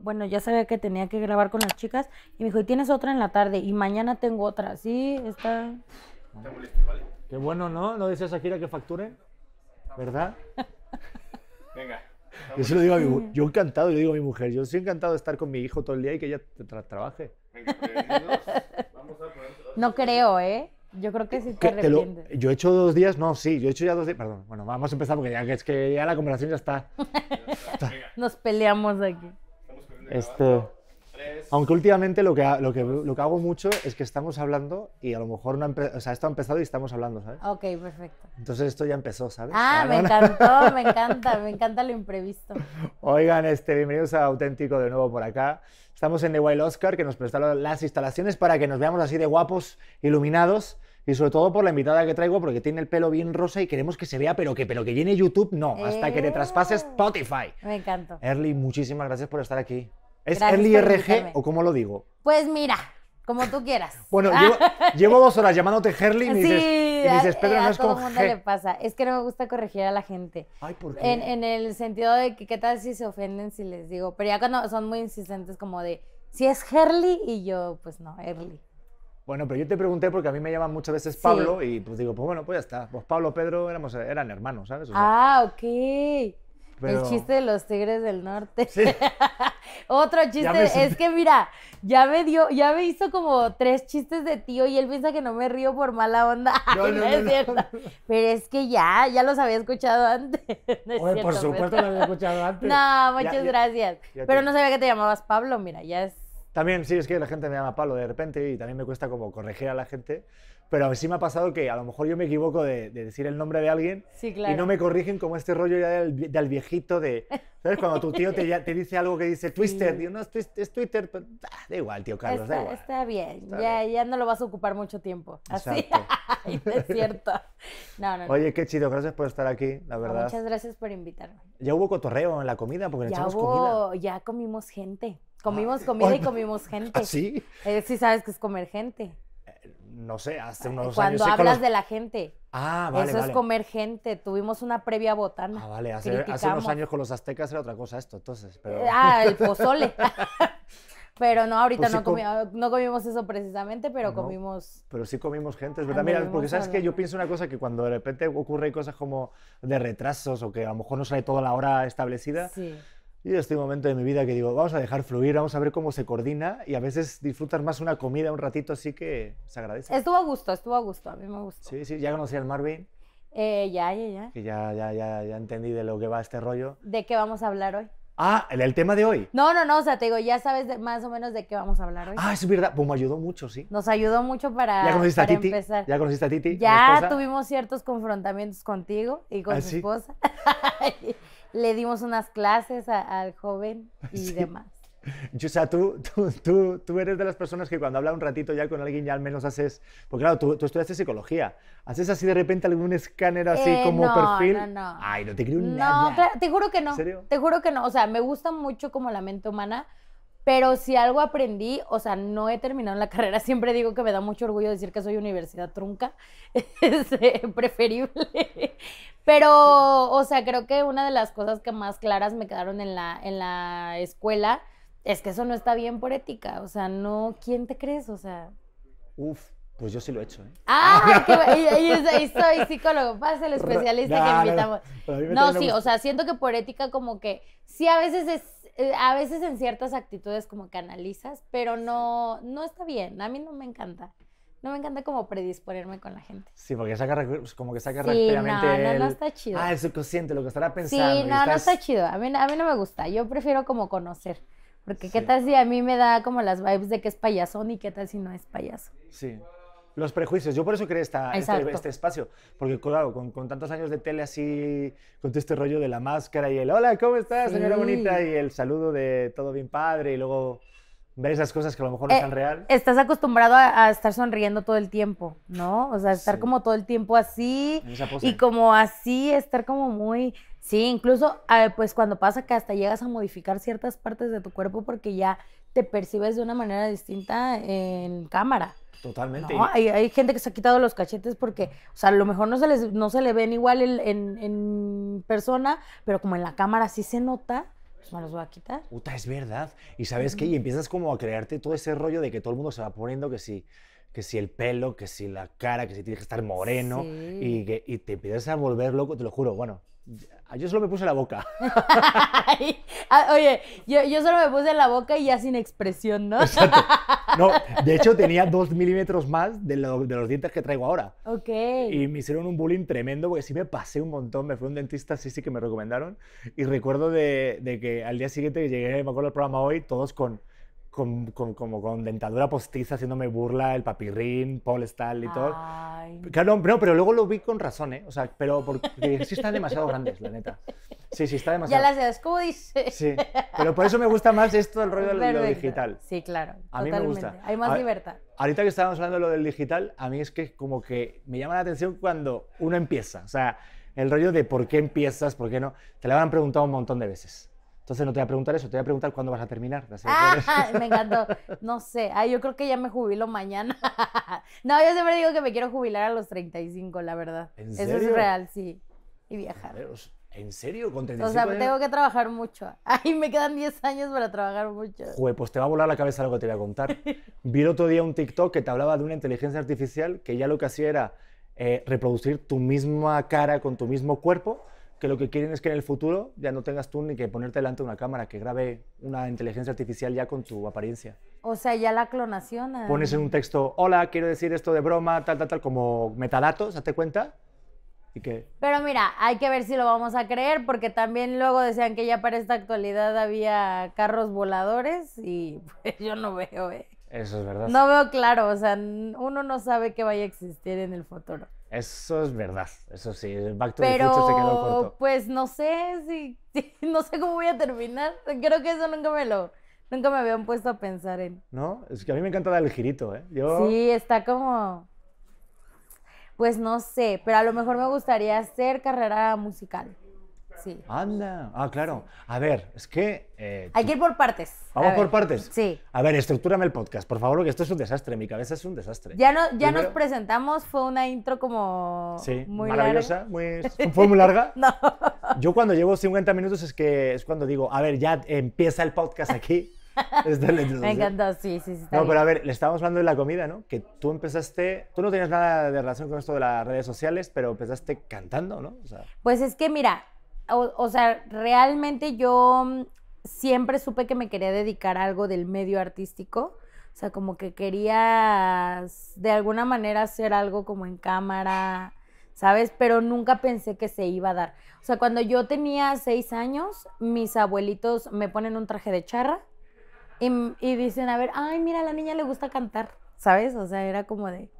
bueno, ya sabía que tenía que grabar con las chicas y me dijo, y tienes otra en la tarde y mañana tengo otra. Sí, está... Qué bueno, ¿no? ¿No deseas a Gira que facture? ¿Verdad? Venga. Yo encantado, yo digo a mi mujer, yo estoy encantado de estar con mi hijo todo el día y que ella trabaje. Pues, no creo, ¿eh? Yo creo que sí te, te Yo he hecho dos días, no, sí, yo he hecho ya dos días, perdón. Bueno, vamos a empezar porque ya, es que ya la conversación ya está. Nos peleamos aquí. Este, aunque últimamente lo que, lo, que, lo que hago mucho es que estamos hablando y a lo mejor no o sea, esto ha empezado y estamos hablando, ¿sabes? Ok, perfecto. Entonces esto ya empezó, ¿sabes? Ah, me encantó, me encanta, me encanta lo imprevisto. Oigan, este, bienvenidos a Auténtico de nuevo por acá. Estamos en The Wild Oscar, que nos prestaron las instalaciones para que nos veamos así de guapos, iluminados y sobre todo por la invitada que traigo porque tiene el pelo bien rosa y queremos que se vea, pero que, pero que llene YouTube no, hasta que le traspase eh. Spotify. Me encanta. Erly, muchísimas gracias por estar aquí. ¿Es Gracias RG o cómo lo digo? Pues mira, como tú quieras. Bueno, ah. llevo, dos horas llamándote Herly y me dices, y Pedro, eh, no es todo el mundo le pasa. Es que no me gusta corregir a la gente. Ay, ¿por qué? En, el sentido de que qué tal si se ofenden si les digo. Pero ya cuando son muy insistentes como de, si es Herly y yo, pues no, Herly. Bueno, pero yo te pregunté porque a mí me llaman muchas veces Pablo y pues digo, pues bueno, pues ya está. Pues Pablo, Pedro éramos, eran hermanos, ¿sabes? ah, ok. El chiste de los Tigres del Norte. Otro chiste. Es que mira, ya me dio, ya me hizo como tres chistes de tío y él piensa que no me río por mala onda. Pero es que ya, ya los había escuchado antes. por supuesto los había escuchado antes. No, muchas gracias. Pero no sabía que te llamabas Pablo, mira, ya es. También, sí, es que la gente me llama Pablo de repente y también me cuesta como corregir a la gente pero a sí me ha pasado que a lo mejor yo me equivoco de, decir el nombre de alguien sí, claro. y no me corrigen como este rollo ya del, viejito de... ¿Sabes? Cuando tu tío te, te dice algo que dice Twister, digo, no, es, Twitter, ah, da igual, tío Carlos, está, Está bien, ya, ya no lo vas a ocupar mucho tiempo. Así, es cierto. No, no, Oye, qué chido, gracias por estar aquí, la verdad. muchas gracias por invitarme. ¿Ya hubo cotorreo en la comida? Porque ya echamos comida. Ya comimos gente. Comimos ah, comida y comimos ¿Ah, gente. ¿Ah, sí? Eh, sí sabes que es comer gente no sé, hace ah, unos Cuando hablas de la gente. Ah, vale. Eso es comer gente. Tuvimos una previa botana. Ah, vale. Hace, unos años con los aztecas era otra cosa esto, entonces. Eh, ah, el pozole. pero no, ahorita pues no, no, comimos eso precisamente, pero comimos. Pero sí comimos gente, es verdad. Mira, porque sabes que yo pienso una cosa que cuando de repente ocurre cosas como de retrasos o que a lo mejor no sale toda la hora establecida. Sí y estoy en un momento de mi vida que digo, vamos a dejar fluir, vamos a ver cómo se coordina y a veces disfrutas más una comida un ratito, así que se agradece. Estuvo a gusto, estuvo a gusto, a mí me gustó. Sí, sí, ya conocí al Marvin. Eh, ya, ya, ya. Que ya, ya, ya, ya entendí de lo que va este rollo. ¿De qué vamos a hablar hoy? Ah, el, tema de hoy. No, no, no, o sea, te digo, ya sabes más o menos de qué vamos a hablar hoy. Ah, es verdad, pues me ayudó mucho, sí. Nos ayudó mucho para, ¿Ya conociste a Titi? Ya conociste a Titi. Ya tuvimos ciertos confrontamientos contigo y con tu ah, su esposa. le dimos unas clases al joven y demás. O sea, tú, tú, tú, eres de las personas que cuando habla un ratito ya con alguien ya al menos haces... Porque claro, tú, tú estudiaste psicología. ¿Haces así de repente algún escáner así eh, como perfil? No, no, Ay, no te creo no, nada. No, claro, te juro que no. ¿En serio? Te juro que no. O sea, me gusta mucho como la mente humana, pero si algo aprendí, o sea, no he terminado la carrera, siempre digo que me da mucho orgullo decir que soy universidad trunca, es eh, preferible. Pero, o sea, creo que una de las cosas que más claras me quedaron en la, en la escuela es que eso no está bien por ética, o sea, no, ¿quién te crees? O sea... Uf, pues yo sí lo he hecho. ¿eh? Ah, y, soy psicólogo, pasa el especialista que invitamos. no sí, o sea, siento que por ética como que sí a veces es eh, a veces en ciertas actitudes como canalizas, pero no, no está bien. A mí no me encanta. No me encanta como predisponerme con la gente. Sí, porque saca pues, como que saca sí, no, no, está chido. ah, el consciente lo que estará pensando. Sí, no, no está chido. A mí, a no me gusta. Yo prefiero como conocer. Porque qué tal si a mí me da como las vibes de que es payasón y qué tal si no es payaso. Sí los prejuicios. Yo por eso quería estar este, este, espacio, porque claro, con, tantos años de tele así, con todo este rollo de la máscara y el hola, ¿cómo estás, señora bonita? Y el saludo de todo bien padre y luego ver esas cosas que a lo mejor no eh, son real. Estás acostumbrado a, estar sonriendo todo el tiempo, ¿no? O sea, estar como todo el tiempo así y como así, estar como muy... Sí, incluso ah, pues cuando pasa que hasta llegas a modificar ciertas partes de tu cuerpo porque ya te percibes de una manera distinta en cámara. Totalmente. No, hay, gente que se ha quitado los cachetes porque, o sea, a lo mejor no se, les, no se le ven igual en, persona, pero como en la cámara sí se nota, pues me los voy a quitar. Puta, es verdad. Y sabes que y empiezas como a crearte todo ese rollo de que todo el mundo se va poniendo que sí que si el pelo, que si la cara, que si tienes que estar moreno y, que, y te empiezas a volver loco, te lo juro, bueno, yo solo me puse la boca. Ah, oye, yo, solo me puse la boca y ya sin expresión, ¿no? No, de hecho tenía dos milímetros más de, de, los dientes que traigo ahora. Ok. Y me hicieron un bullying tremendo porque sí me pasé un montón. Me fue un dentista, sí, sí que me recomendaron. Y recuerdo de, de que al día siguiente que llegué, me acuerdo del programa hoy, todos con con, como con dentadura postiza haciéndome burla, el papirrín, Paul Stall y todo. no, pero luego lo vi con razón, ¿eh? O sea, pero porque sí están demasiado grandes, la neta. Sí, sí, está demasiado. Ya las de como dice. Sí, pero por eso me gusta más esto, el rollo del lo digital. Sí, claro. A mí me gusta. Hay más libertad. Ahorita que estábamos hablando de lo del digital, a mí es que como que me llama la atención cuando uno empieza. O sea, el rollo de por qué empiezas, por qué no, te lo han preguntado un montón de veces. Entonces no te voy a preguntar eso, te voy a preguntar cuándo vas a terminar. Ah, me encantó. No sé, Ay, ah, yo creo que ya me jubilo mañana. no, yo siempre digo que me quiero jubilar a los 35, la verdad. ¿En serio? Eso es real, sí. Y viajar. ¿En serio? ¿Con 35 O sea, tengo que trabajar mucho. Ay, me quedan 10 años para trabajar mucho. Jue, pues te va a volar la cabeza lo que te voy a contar. Vi el otro día un TikTok que te hablaba de una inteligencia artificial que ya lo que hacía era eh, reproducir tu misma cara con tu mismo cuerpo que lo que quieren es que en el futuro ya no tengas tú ni que ponerte delante de una cámara, que grabe una inteligencia artificial ya con tu apariencia. O sea, ya la clonación. Eh. Pones en un texto, hola, quiero decir esto de broma, tal, tal, tal, como metadatos, hazte cuenta. Y que... Pero mira, hay que ver si lo vamos a creer, porque también luego decían que ya para esta actualidad había carros voladores y pues yo no veo, ¿eh? Eso es verdad. No veo claro, o sea, uno no sabe qué vaya a existir en el futuro. Eso es verdad, eso sí, Back to de the se quedó corto. Pues no sé si, no sé cómo voy a terminar. Creo que eso nunca me lo nunca me habían puesto a pensar en. No, es que a mí me encanta dar el girito, ¿eh? Sí, está como pues no sé, pero a lo mejor me gustaría hacer carrera musical. Sí. Anda. Ah, claro. A ver, es que. Eh, Hay que ir por partes. Vamos por partes. Sí. A ver, estructúrame el podcast, por favor, que esto es un desastre. Mi cabeza es un desastre. Ya, no, ya nos presentamos, fue una intro como. Sí, muy maravillosa. Larga. Muy, ¿Fue muy larga? no. Yo cuando llevo 50 minutos es que es cuando digo, a ver, ya empieza el podcast aquí. Me encantó, sí, sí, sí. No, pero a ver, le estábamos hablando de la comida, ¿no? Que tú empezaste, tú no tenías nada de relación con esto de las redes sociales, pero empezaste cantando, ¿no? O sea... pues es que mira, o, sea, realmente yo mm, siempre supe que me quería dedicar a algo del medio artístico. O sea, como que quería de alguna manera hacer algo como en cámara, ¿sabes? Pero nunca pensé que se iba a dar. O sea, cuando yo tenía seis años, mis abuelitos me ponen un traje de charra y, dicen, a ver, ay, mira, a la niña le gusta cantar, ¿sabes? O sea, era como de...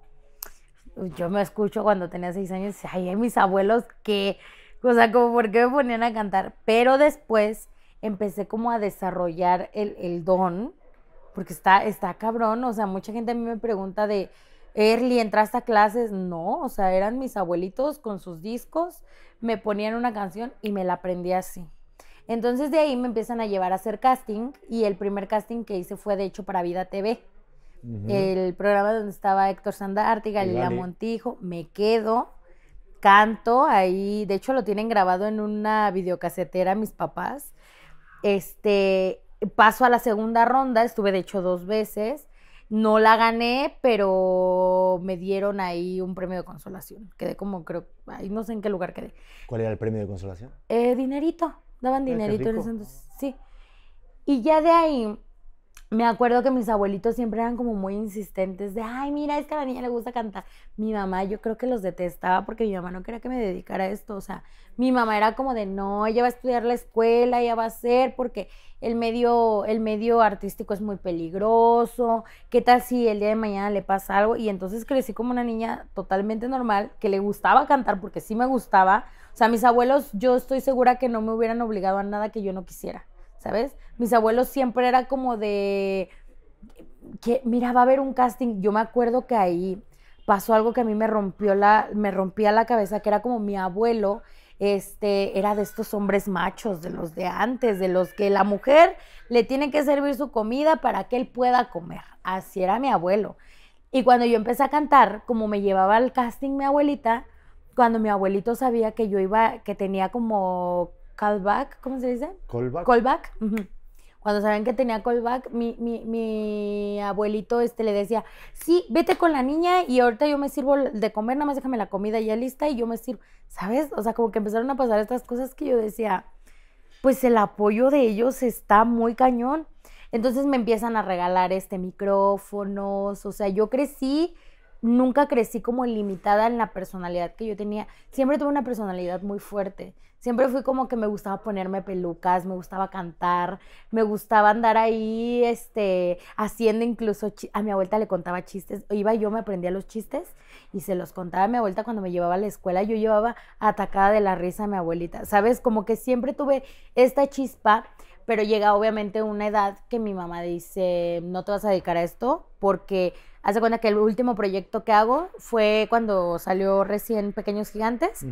Yo me escucho cuando tenía seis años y ay, mis abuelos que o sea, como por qué me ponían a cantar. Pero después empecé como a desarrollar el, don, porque está, está cabrón. O sea, mucha gente a mí me pregunta de, early ¿entraste a clases? No, o sea, eran mis abuelitos con sus discos, me ponían una canción y me la aprendí así. Entonces de ahí me empiezan a llevar a hacer casting y el primer casting que hice fue de hecho para Vida TV. El programa donde estaba Héctor y Galilea Montijo, me quedo canto ahí, de hecho lo tienen grabado en una videocasetera mis papás. Este, paso a la segunda ronda, estuve de hecho dos veces, no la gané, pero me dieron ahí un premio de consolación. Quedé como creo, ahí no sé en qué lugar quedé. ¿Cuál era el premio de consolación? Eh, dinerito, daban ah, dinerito en ese entonces, sí. Y ya de ahí me acuerdo que mis abuelitos siempre eran como muy insistentes de, ay, mira, es que a la niña le gusta cantar. Mi mamá yo creo que los detestaba porque mi mamá no quería que me dedicara a esto. O sea, mi mamá era como de, no, ella va a estudiar la escuela, ella va a ser, porque el medio, el medio artístico es muy peligroso. ¿Qué tal si el día de mañana le pasa algo? Y entonces crecí como una niña totalmente normal, que le gustaba cantar porque sí me gustaba. O sea, mis abuelos, yo estoy segura que no me hubieran obligado a nada que yo no quisiera. ¿sabes? Mis abuelos siempre era como de que mira, va a haber un casting. Yo me acuerdo que ahí pasó algo que a mí me rompió la me rompía la cabeza, que era como mi abuelo este, era de estos hombres machos, de los de antes, de los que la mujer le tiene que servir su comida para que él pueda comer. Así era mi abuelo. Y cuando yo empecé a cantar, como me llevaba al casting mi abuelita, cuando mi abuelito sabía que yo iba, que tenía como callback, ¿cómo se dice? Callback. Callback. Cuando saben que tenía callback, mi, mi, mi, abuelito este, le decía, sí, vete con la niña y ahorita yo me sirvo de comer, nada más déjame la comida ya lista y yo me sirvo, ¿sabes? O sea, como que empezaron a pasar estas cosas que yo decía, pues el apoyo de ellos está muy cañón. Entonces me empiezan a regalar este micrófonos, o sea, yo crecí nunca crecí como limitada en la personalidad que yo tenía. Siempre tuve una personalidad muy fuerte. Siempre fui como que me gustaba ponerme pelucas, me gustaba cantar, me gustaba andar ahí, este, haciendo incluso, a mi abuelita le contaba chistes, iba yo, me aprendía los chistes y se los contaba a mi abuelita cuando me llevaba a la escuela, yo llevaba atacada de la risa a mi abuelita, ¿sabes? Como que siempre tuve esta chispa, pero llega obviamente una edad que mi mamá dice, no te vas a dedicar a esto porque Hace cuenta que el último proyecto que hago fue cuando salió recién Pequeños Gigantes.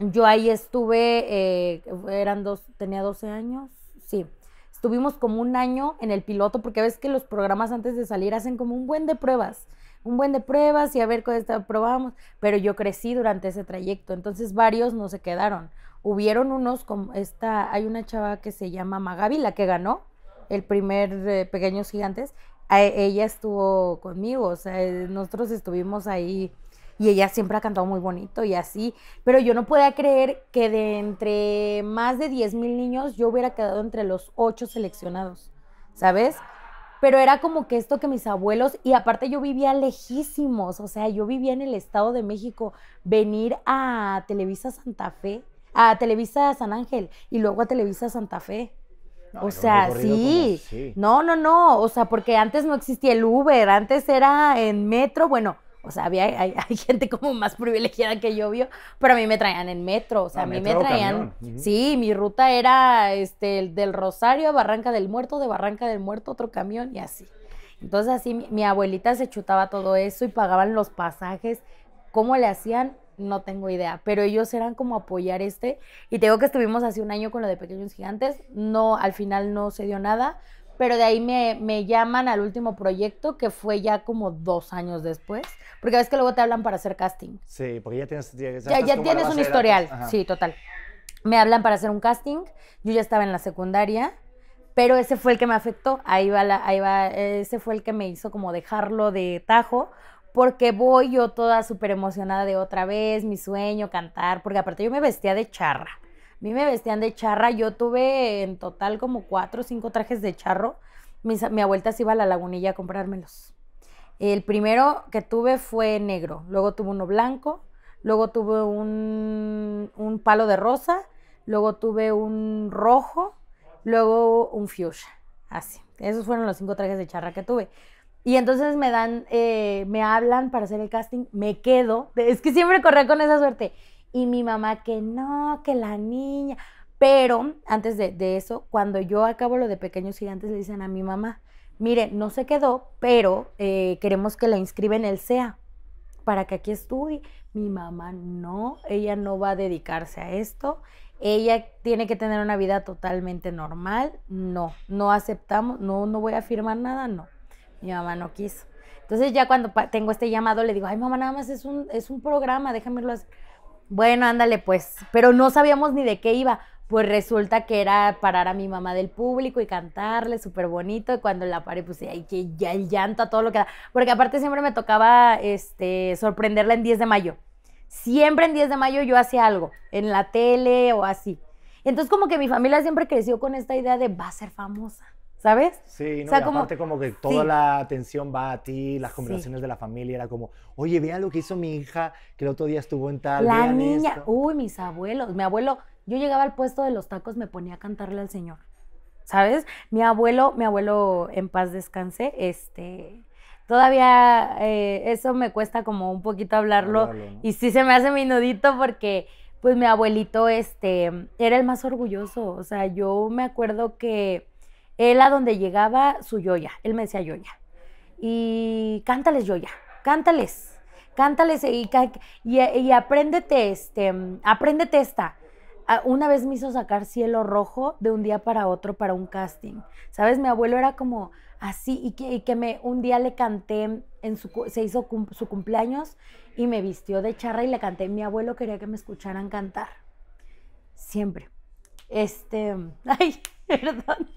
Yo ahí estuve, eh, eran dos, tenía 12 años, sí. Estuvimos como un año en el piloto, porque ves que los programas antes de salir hacen como un buen de pruebas, un buen de pruebas y a ver está, probamos. Pero yo crecí durante ese trayecto, entonces varios no se quedaron. Hubieron unos, como esta, hay una chava que se llama Magaby, la que ganó el primer eh, Pequeños Gigantes, e, ella estuvo conmigo, o sea, eh, nosotros estuvimos ahí y ella siempre ha cantado muy bonito y así, pero yo no podía creer que de entre más de 10 mil niños yo hubiera quedado entre los ocho seleccionados, ¿sabes? Pero era como que esto que mis abuelos, y aparte yo vivía lejísimos, o sea, yo vivía en el Estado de México, venir a Televisa Santa Fe, a Televisa San Ángel y luego a Televisa Santa Fe o sea, sí. No, no, no. O sea, porque antes no existía el Uber, antes era en metro, bueno. O sea, había, hay, gente como más privilegiada que yo pero a mí me traían en metro, o sea, a, mí me traían... Sí, mi ruta era este, del Rosario a Barranca del Muerto, de Barranca del Muerto otro camión y así. Entonces así mi abuelita se chutaba todo eso y pagaban los pasajes. ¿Cómo le hacían? no tengo idea, pero ellos eran como apoyar este. Y tengo que estuvimos hace un año con lo de Pequeños Gigantes, no, al final no se dio nada, pero de ahí me, llaman al último proyecto que fue ya como dos años después, porque ves que luego te hablan para hacer casting. Sí, porque ya tienes, un historial, sí, total. Me hablan para hacer un casting, yo ya estaba en la secundaria pero ese fue el que me afectó, ahí va, ahí va, ese fue el que me hizo como dejarlo de tajo, porque voy yo toda súper emocionada de otra vez, mi sueño, cantar, porque aparte yo me vestía de charra. A mí me vestían de charra, yo tuve en total como cuatro o cinco trajes de charro. mi abuelita se iba a la lagunilla a comprármelos. El primero que tuve fue negro, luego tuve uno blanco, luego tuve un, un palo de rosa, luego tuve un rojo, luego un fuchsia, así. Esos fueron los cinco trajes de charra que tuve. Y entonces me dan, eh, me hablan para hacer el casting, me quedo, es que siempre corría con esa suerte. Y mi mamá que no, que la niña. Pero antes de, eso, cuando yo acabo lo de Pequeños Gigantes, le dicen a mi mamá, mire, no se quedó, pero eh, queremos que la inscriba en el SEA para que aquí estudie. Mi mamá no, ella no va a dedicarse a esto. Ella tiene que tener una vida totalmente normal. No, no aceptamos, no, no voy a firmar nada, no. Mi mamá no quiso. Entonces ya cuando tengo este llamado le digo, ay mamá, nada más es un, es un programa, déjamelo hacer. Bueno, ándale pues, pero no sabíamos ni de qué iba. Pues resulta que era parar a mi mamá del público y cantarle súper bonito. Y cuando la paré, pues ay, que ya el llanto todo lo que da. Porque aparte siempre me tocaba este, sorprenderla en 10 de mayo. Siempre en 10 de mayo yo hacía algo, en la tele o así. Entonces como que mi familia siempre creció con esta idea de va a ser famosa ¿Sabes? Sí, no, o como, como que toda la atención va a ti, las conversaciones de la familia, era como, oye, vean lo que hizo mi hija, que el otro día estuvo en tal. La niña, uy, mis abuelos, mi abuelo, yo llegaba al puesto de los tacos, me ponía a cantarle al Señor, ¿sabes? Mi abuelo, mi abuelo en paz descanse, este, todavía eh, eso me cuesta como un poquito hablarlo, y sí se me hace mi nudito porque pues mi abuelito, este, era el más orgulloso, o sea, yo me acuerdo que él a donde llegaba su yoya, él me decía yoya. Y cántales yoya, cántales, cántales y, y, apréndete, este, apréndete esta ah, una vez me hizo sacar cielo rojo de un día para otro para un casting. ¿Sabes? Mi abuelo era como así y que, me un día le canté, en su, se hizo su cumpleaños y me vistió de charra y le canté. Mi abuelo quería que me escucharan cantar. Siempre. Este, ay, perdón.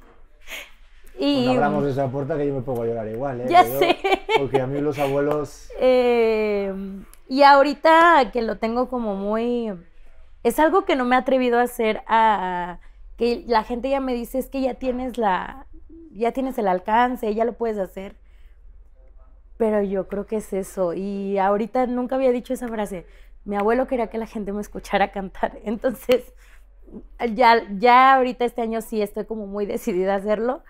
Y... Cuando mm, abramos esa puerta que yo me pongo a llorar igual, ¿eh? Ya sé. Porque a mí los abuelos... Em, y ahorita que lo tengo como muy... Es algo que no me he atrevido a hacer a... Que la gente ya me dice, es que ya tienes la... Ya tienes el alcance, ya lo puedes hacer. Pero yo creo que es eso. Y ahorita nunca había dicho esa frase. Mi abuelo quería que la gente me escuchara cantar. Entonces, ya, ya ahorita este año sí estoy como muy decidida a hacerlo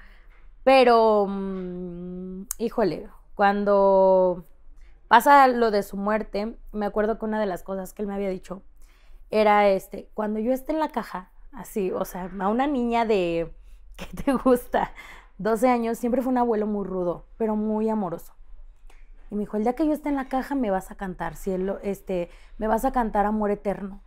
pero, mm, híjole, cuando pasa lo de su muerte, me acuerdo que una de las cosas que él me había dicho era este, cuando yo esté en la caja, así, o sea, a una niña de, ¿qué te gusta? 12 años, siempre fue un abuelo muy rudo, pero muy amoroso. Y me dijo, el día que yo esté en la caja me vas a cantar, cielo, este, me vas a cantar amor eterno.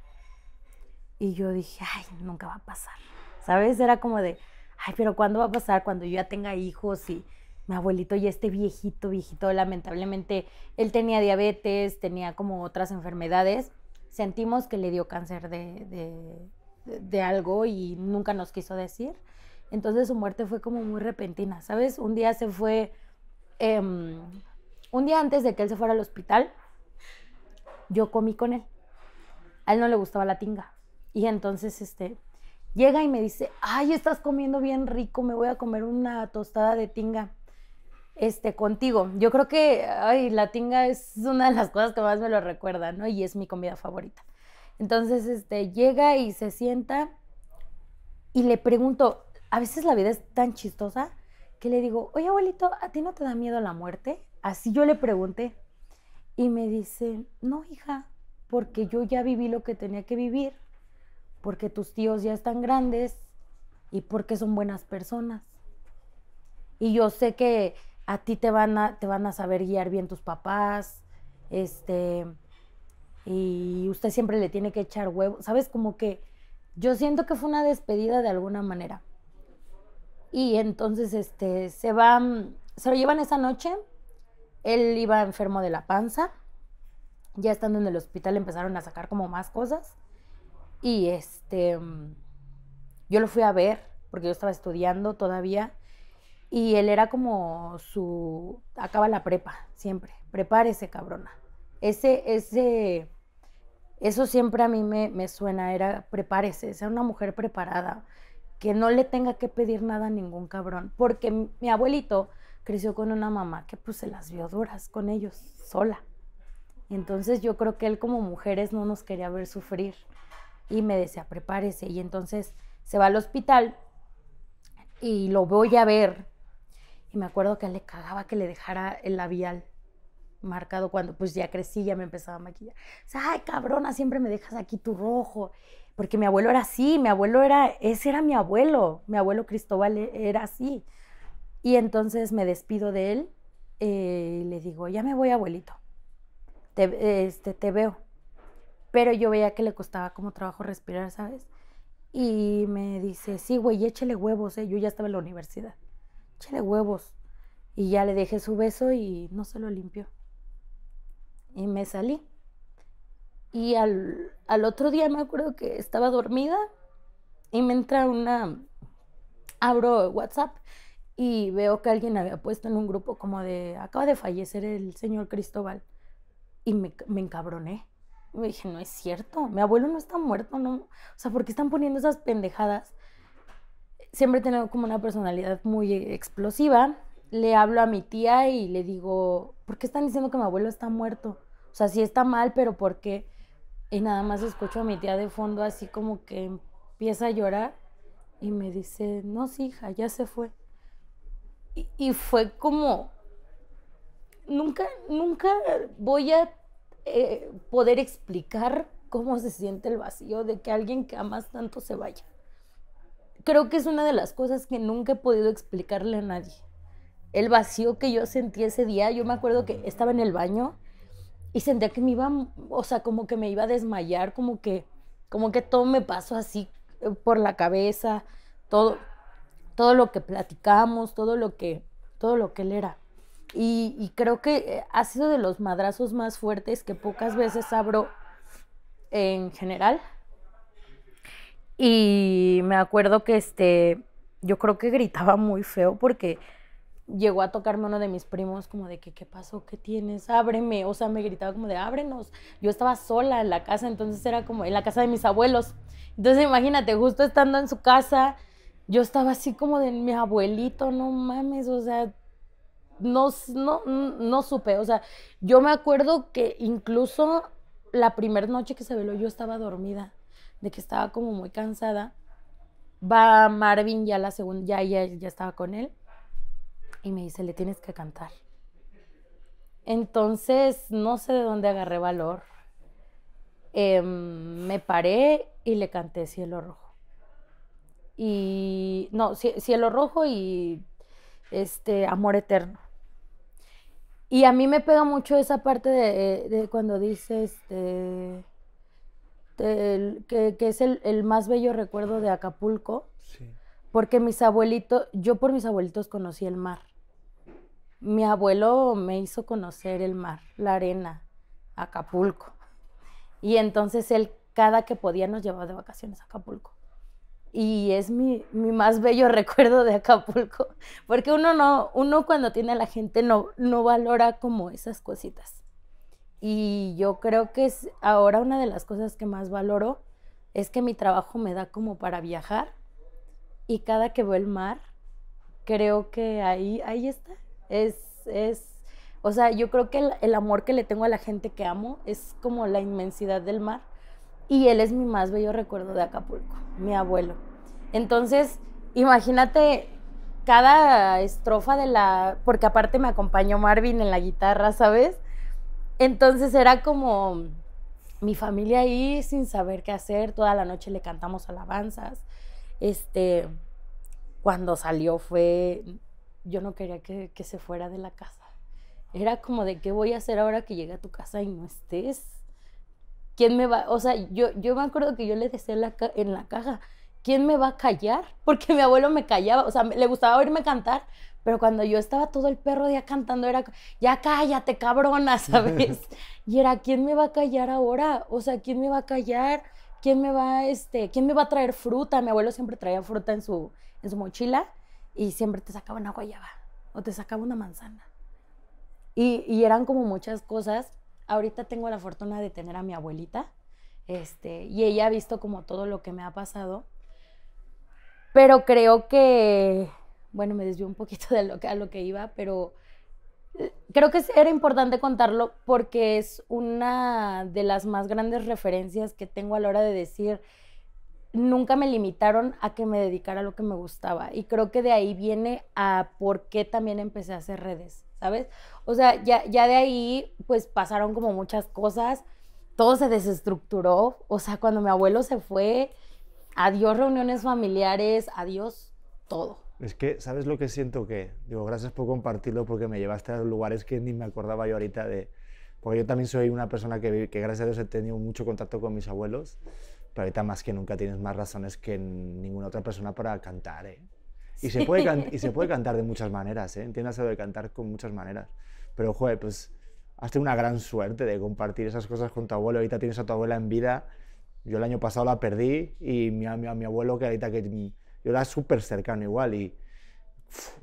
Y yo dije, ay, nunca va a pasar. ¿Sabes? Era como de, ay, pero ¿cuándo va a pasar? Cuando yo ya tenga hijos y mi abuelito ya esté viejito, viejito, lamentablemente él tenía diabetes, tenía como otras enfermedades, sentimos que le dio cáncer de, de, algo y nunca nos quiso decir. Entonces su muerte fue como muy repentina, ¿sabes? Un día se fue, em, un día antes de que él se fuera al hospital, yo comí con él. A él no le gustaba la tinga. Y entonces, este, llega y me dice, ay, estás comiendo bien rico, me voy a comer una tostada de tinga. Este, contigo. Yo creo que, ay, la tinga es una de las cosas que más me lo recuerda, ¿no? Y es mi comida favorita. Entonces, este, llega y se sienta y le pregunto, a veces la vida es tan chistosa que le digo, oye, abuelito, ¿a ti no te da miedo la muerte? Así yo le pregunté. Y me dice, no, hija, porque yo ya viví lo que tenía que vivir porque tus tíos ya están grandes y porque son buenas personas. Y yo sé que a ti te van a, te van a saber guiar bien tus papás, este, y usted siempre le tiene que echar huevo, ¿sabes? Como que yo siento que fue una despedida de alguna manera. Y entonces, este, se van, se lo llevan esa noche, él iba enfermo de la panza, ya estando en el hospital empezaron a sacar como más cosas, y este, yo lo fui a ver, porque yo estaba estudiando todavía, y él era como su, acaba la prepa, siempre, prepárese cabrona. Ese, ese, eso siempre a mí me, me suena, era prepárese, sea una mujer preparada, que no le tenga que pedir nada a ningún cabrón, porque mi, abuelito creció con una mamá que pues se las vio duras con ellos, sola. Entonces yo creo que él como mujeres no nos quería ver sufrir y me decía, prepárese. Y entonces se va al hospital y lo voy a ver. Y me acuerdo que le cagaba que le dejara el labial marcado cuando pues ya crecí, ya me empezaba a maquillar. O sea, ay, cabrona, siempre me dejas aquí tu rojo. Porque mi abuelo era así, mi abuelo era, ese era mi abuelo, mi abuelo Cristóbal e, era así. Y entonces me despido de él eh, y le digo, ya me voy, abuelito. Te, este, te veo pero yo veía que le costaba como trabajo respirar, ¿sabes? Y me dice, sí, güey, échale huevos, ¿eh? Yo ya estaba en la universidad. Échale huevos. Y ya le dejé su beso y no se lo limpió. Y me salí. Y al, otro día me acuerdo que estaba dormida y me entra una... Abro WhatsApp y veo que alguien había puesto en un grupo como de, acaba de fallecer el señor Cristóbal. Y me encabroné me dije, no es cierto, mi abuelo no está muerto, ¿no? O sea, ¿por qué están poniendo esas pendejadas? Siempre he tenido como una personalidad muy explosiva. Le hablo a mi tía y le digo, ¿por qué están diciendo que mi abuelo está muerto? O sea, sí está mal, pero ¿por qué? Y nada más escucho a mi tía de fondo así como que empieza a llorar y me dice, no, sí, hija, ya se fue. Y, y fue como, nunca, nunca voy a eh, poder explicar cómo se siente el vacío de que alguien que amas tanto se vaya. Creo que es una de las cosas que nunca he podido explicarle a nadie. El vacío que yo sentí ese día, yo me acuerdo que estaba en el baño y sentía que me iba, o sea, como que me iba a desmayar, como que, como que todo me pasó así eh, por la cabeza, todo, todo lo que platicamos, todo lo que, todo lo que él era. Y, creo que eh, ha sido de los madrazos más fuertes que pocas veces abro en general. Y me acuerdo que este, yo creo que gritaba muy feo porque llegó a tocarme uno de mis primos como de que, ¿qué pasó? ¿Qué tienes? Ábreme. O sea, me gritaba como de, ábrenos. Yo estaba sola en la casa, entonces era como en la casa de mis abuelos. Entonces imagínate, justo estando en su casa, yo estaba así como de mi abuelito, no mames, o sea, no, no, supe, o sea, yo me acuerdo que incluso la primera noche que se veló yo estaba dormida, de que estaba como muy cansada. Va Marvin ya la segunda, ya, ya, ya estaba con él y me dice, le tienes que cantar. Entonces, no sé de dónde agarré valor. Em, me paré y le canté Cielo Rojo. Y, no, Cielo Rojo y este Amor Eterno. Y a mí me pega mucho esa parte de, eh, cuando dices este, que, es el, más bello recuerdo de Acapulco. Porque mis abuelitos, yo por mis abuelitos conocí el mar. Mi abuelo me hizo conocer el mar, la arena, Acapulco. Y entonces él cada que podía nos llevaba de vacaciones a Acapulco y es mi, más bello recuerdo de Acapulco, porque uno no, uno cuando tiene a la gente no, no valora como esas cositas. Y yo creo que es ahora una de las cosas que más valoro es que mi trabajo me da como para viajar y cada que veo el mar, creo que ahí, ahí está. Es, es, o sea, yo creo que el amor que le tengo a la gente que amo es como la inmensidad del mar y él es mi más bello recuerdo de Acapulco, mi abuelo. Entonces, imagínate cada estrofa de la... Porque aparte me acompañó Marvin en la guitarra, ¿sabes? Entonces era como mi familia ahí sin saber qué hacer, toda la noche le cantamos alabanzas. Este, cuando salió fue, yo no quería que, se fuera de la casa. Era como de qué voy a hacer ahora que llegue a tu casa y no estés. ¿Quién me va? O sea, yo, yo me acuerdo que yo le decía en la, en la caja, ¿quién me va a callar? Porque mi abuelo me callaba, o sea, le gustaba oírme cantar, pero cuando yo estaba todo el perro día cantando era, ya cállate, cabrona, ¿sabes? y era, ¿quién me va a callar ahora? O sea, ¿quién me va a callar? ¿Quién me va, este, quién me va a traer fruta? Mi abuelo siempre traía fruta en su, en su mochila y siempre te sacaba una guayaba o te sacaba una manzana. Y, y eran como muchas cosas Ahorita tengo la fortuna de tener a mi abuelita, este, y ella ha visto como todo lo que me ha pasado. Pero creo que, bueno, me desvió un poquito de lo que, a lo que iba, pero eh, creo que era importante contarlo porque es una de las más grandes referencias que tengo a la hora de decir, nunca me limitaron a que me dedicara a lo que me gustaba. Y creo que de ahí viene a por qué también empecé a hacer redes. ¿sabes? O sea, ya, ya de ahí, pues pasaron como muchas cosas, todo se desestructuró, o sea, cuando mi abuelo se fue, adiós reuniones familiares, adiós todo. Es que, ¿sabes lo que siento que? Digo, gracias por compartirlo porque me llevaste a lugares que ni me acordaba yo ahorita de... Porque yo también soy una persona que, que gracias a Dios he tenido mucho contacto con mis abuelos, pero ahorita más que nunca tienes más razones que ninguna otra persona para cantar, ¿eh? Y, se puede y se puede cantar de muchas maneras, ¿eh? Entiéndase de cantar con muchas maneras. Pero, joder, pues has tenido una gran suerte de compartir esas cosas con tu abuelo. Ahorita tienes a tu abuela en vida. Yo el año pasado la perdí y mi, mi, mi abuelo, que ahorita que mm, yo era súper cercano igual. Y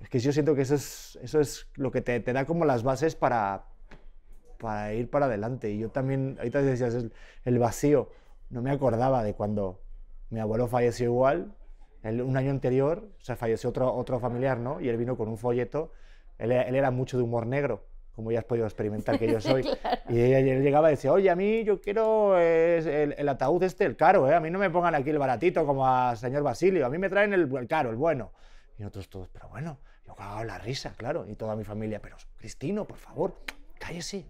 es que yo siento que eso es, eso es lo que te, te da como las bases para, para ir para adelante. Y yo también, ahorita decías el vacío. No me acordaba de cuando mi abuelo falleció igual un año anterior se falleció otro, otro familiar, ¿no? Y él vino con un folleto. Él, era mucho de humor negro, como ya has podido experimentar que yo soy. Y él, llegaba y decía, oye, a mí yo quiero el, ataúd este, el caro, ¿eh? A mí no me pongan aquí el baratito como a señor Basilio, a mí me traen el, el caro, el bueno. Y nosotros todos, pero bueno, yo cagaba la risa, claro, y toda mi familia, pero Cristino, por favor, cállese.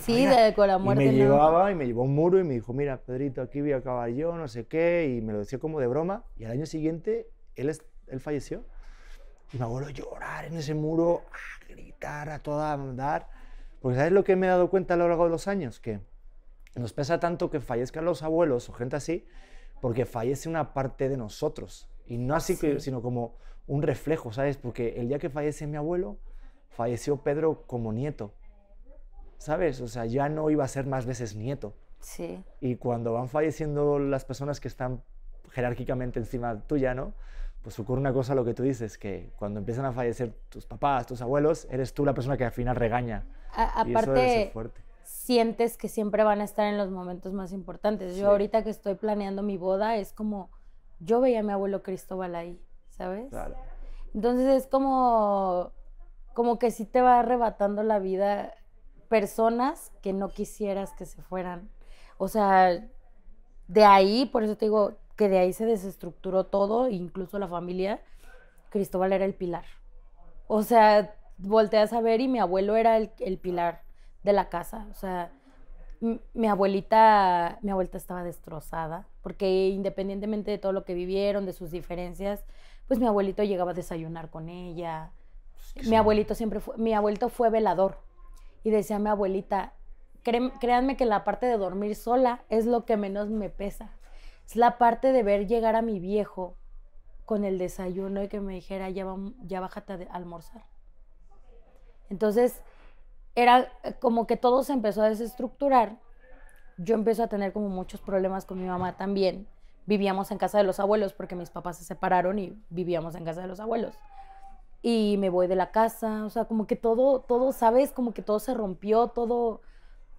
Sí, de, con muerte. Y me llevaba y me llevó un muro y me dijo, mira, Pedrito, aquí voy a acabar yo, no sé qué, y me lo decía como de broma. Y al año siguiente él, falleció. Y me abuelo llorar en ese muro, a gritar, a toda andar Porque ¿sabes lo que me he dado cuenta a lo largo de los años? Que nos pesa tanto que fallezcan los abuelos o gente así, porque fallece una parte de nosotros. Y no así, sino como un reflejo, ¿sabes? Porque el día que fallece mi abuelo, falleció Pedro como nieto. ¿sabes? O sea, ya no iba a ser más veces nieto. Sí. Y cuando van falleciendo las personas que están jerárquicamente encima tuya, ¿no? Pues ocurre una cosa, lo que tú dices, que cuando empiezan a fallecer tus papás, tus abuelos, eres tú la persona que al final regaña. aparte, fuerte. sientes que siempre van a estar en los momentos más importantes. Yo ahorita que estoy planeando mi boda, es como, yo veía a mi abuelo Cristóbal ahí, ¿sabes? Entonces es como, como que sí te va arrebatando la vida personas que no quisieras que se fueran. O sea, de ahí, por eso te digo que de ahí se desestructuró todo, incluso la familia. Cristóbal era el pilar. O sea, volteas a saber y mi abuelo era el, pilar de la casa. O sea, mi abuelita, mi abuelita estaba destrozada, porque independientemente de todo lo que vivieron, de sus diferencias, pues mi abuelito llegaba a desayunar con ella. Pues, mi abuelito siempre fue, mi abuelito fue velador. Y decía mi abuelita, créanme que la parte de dormir sola es lo que menos me pesa. Es la parte de ver llegar a mi viejo con el desayuno y que me dijera, ya, ya bájate a almorzar. Entonces, era eh, como que todo se empezó a desestructurar. Yo empecé a tener como muchos problemas con mi mamá también. Vivíamos en casa de los abuelos porque mis papás se separaron y vivíamos en casa de los abuelos y me voy de la casa, o sea, como que todo, todo, ¿sabes? Como que todo se rompió, todo,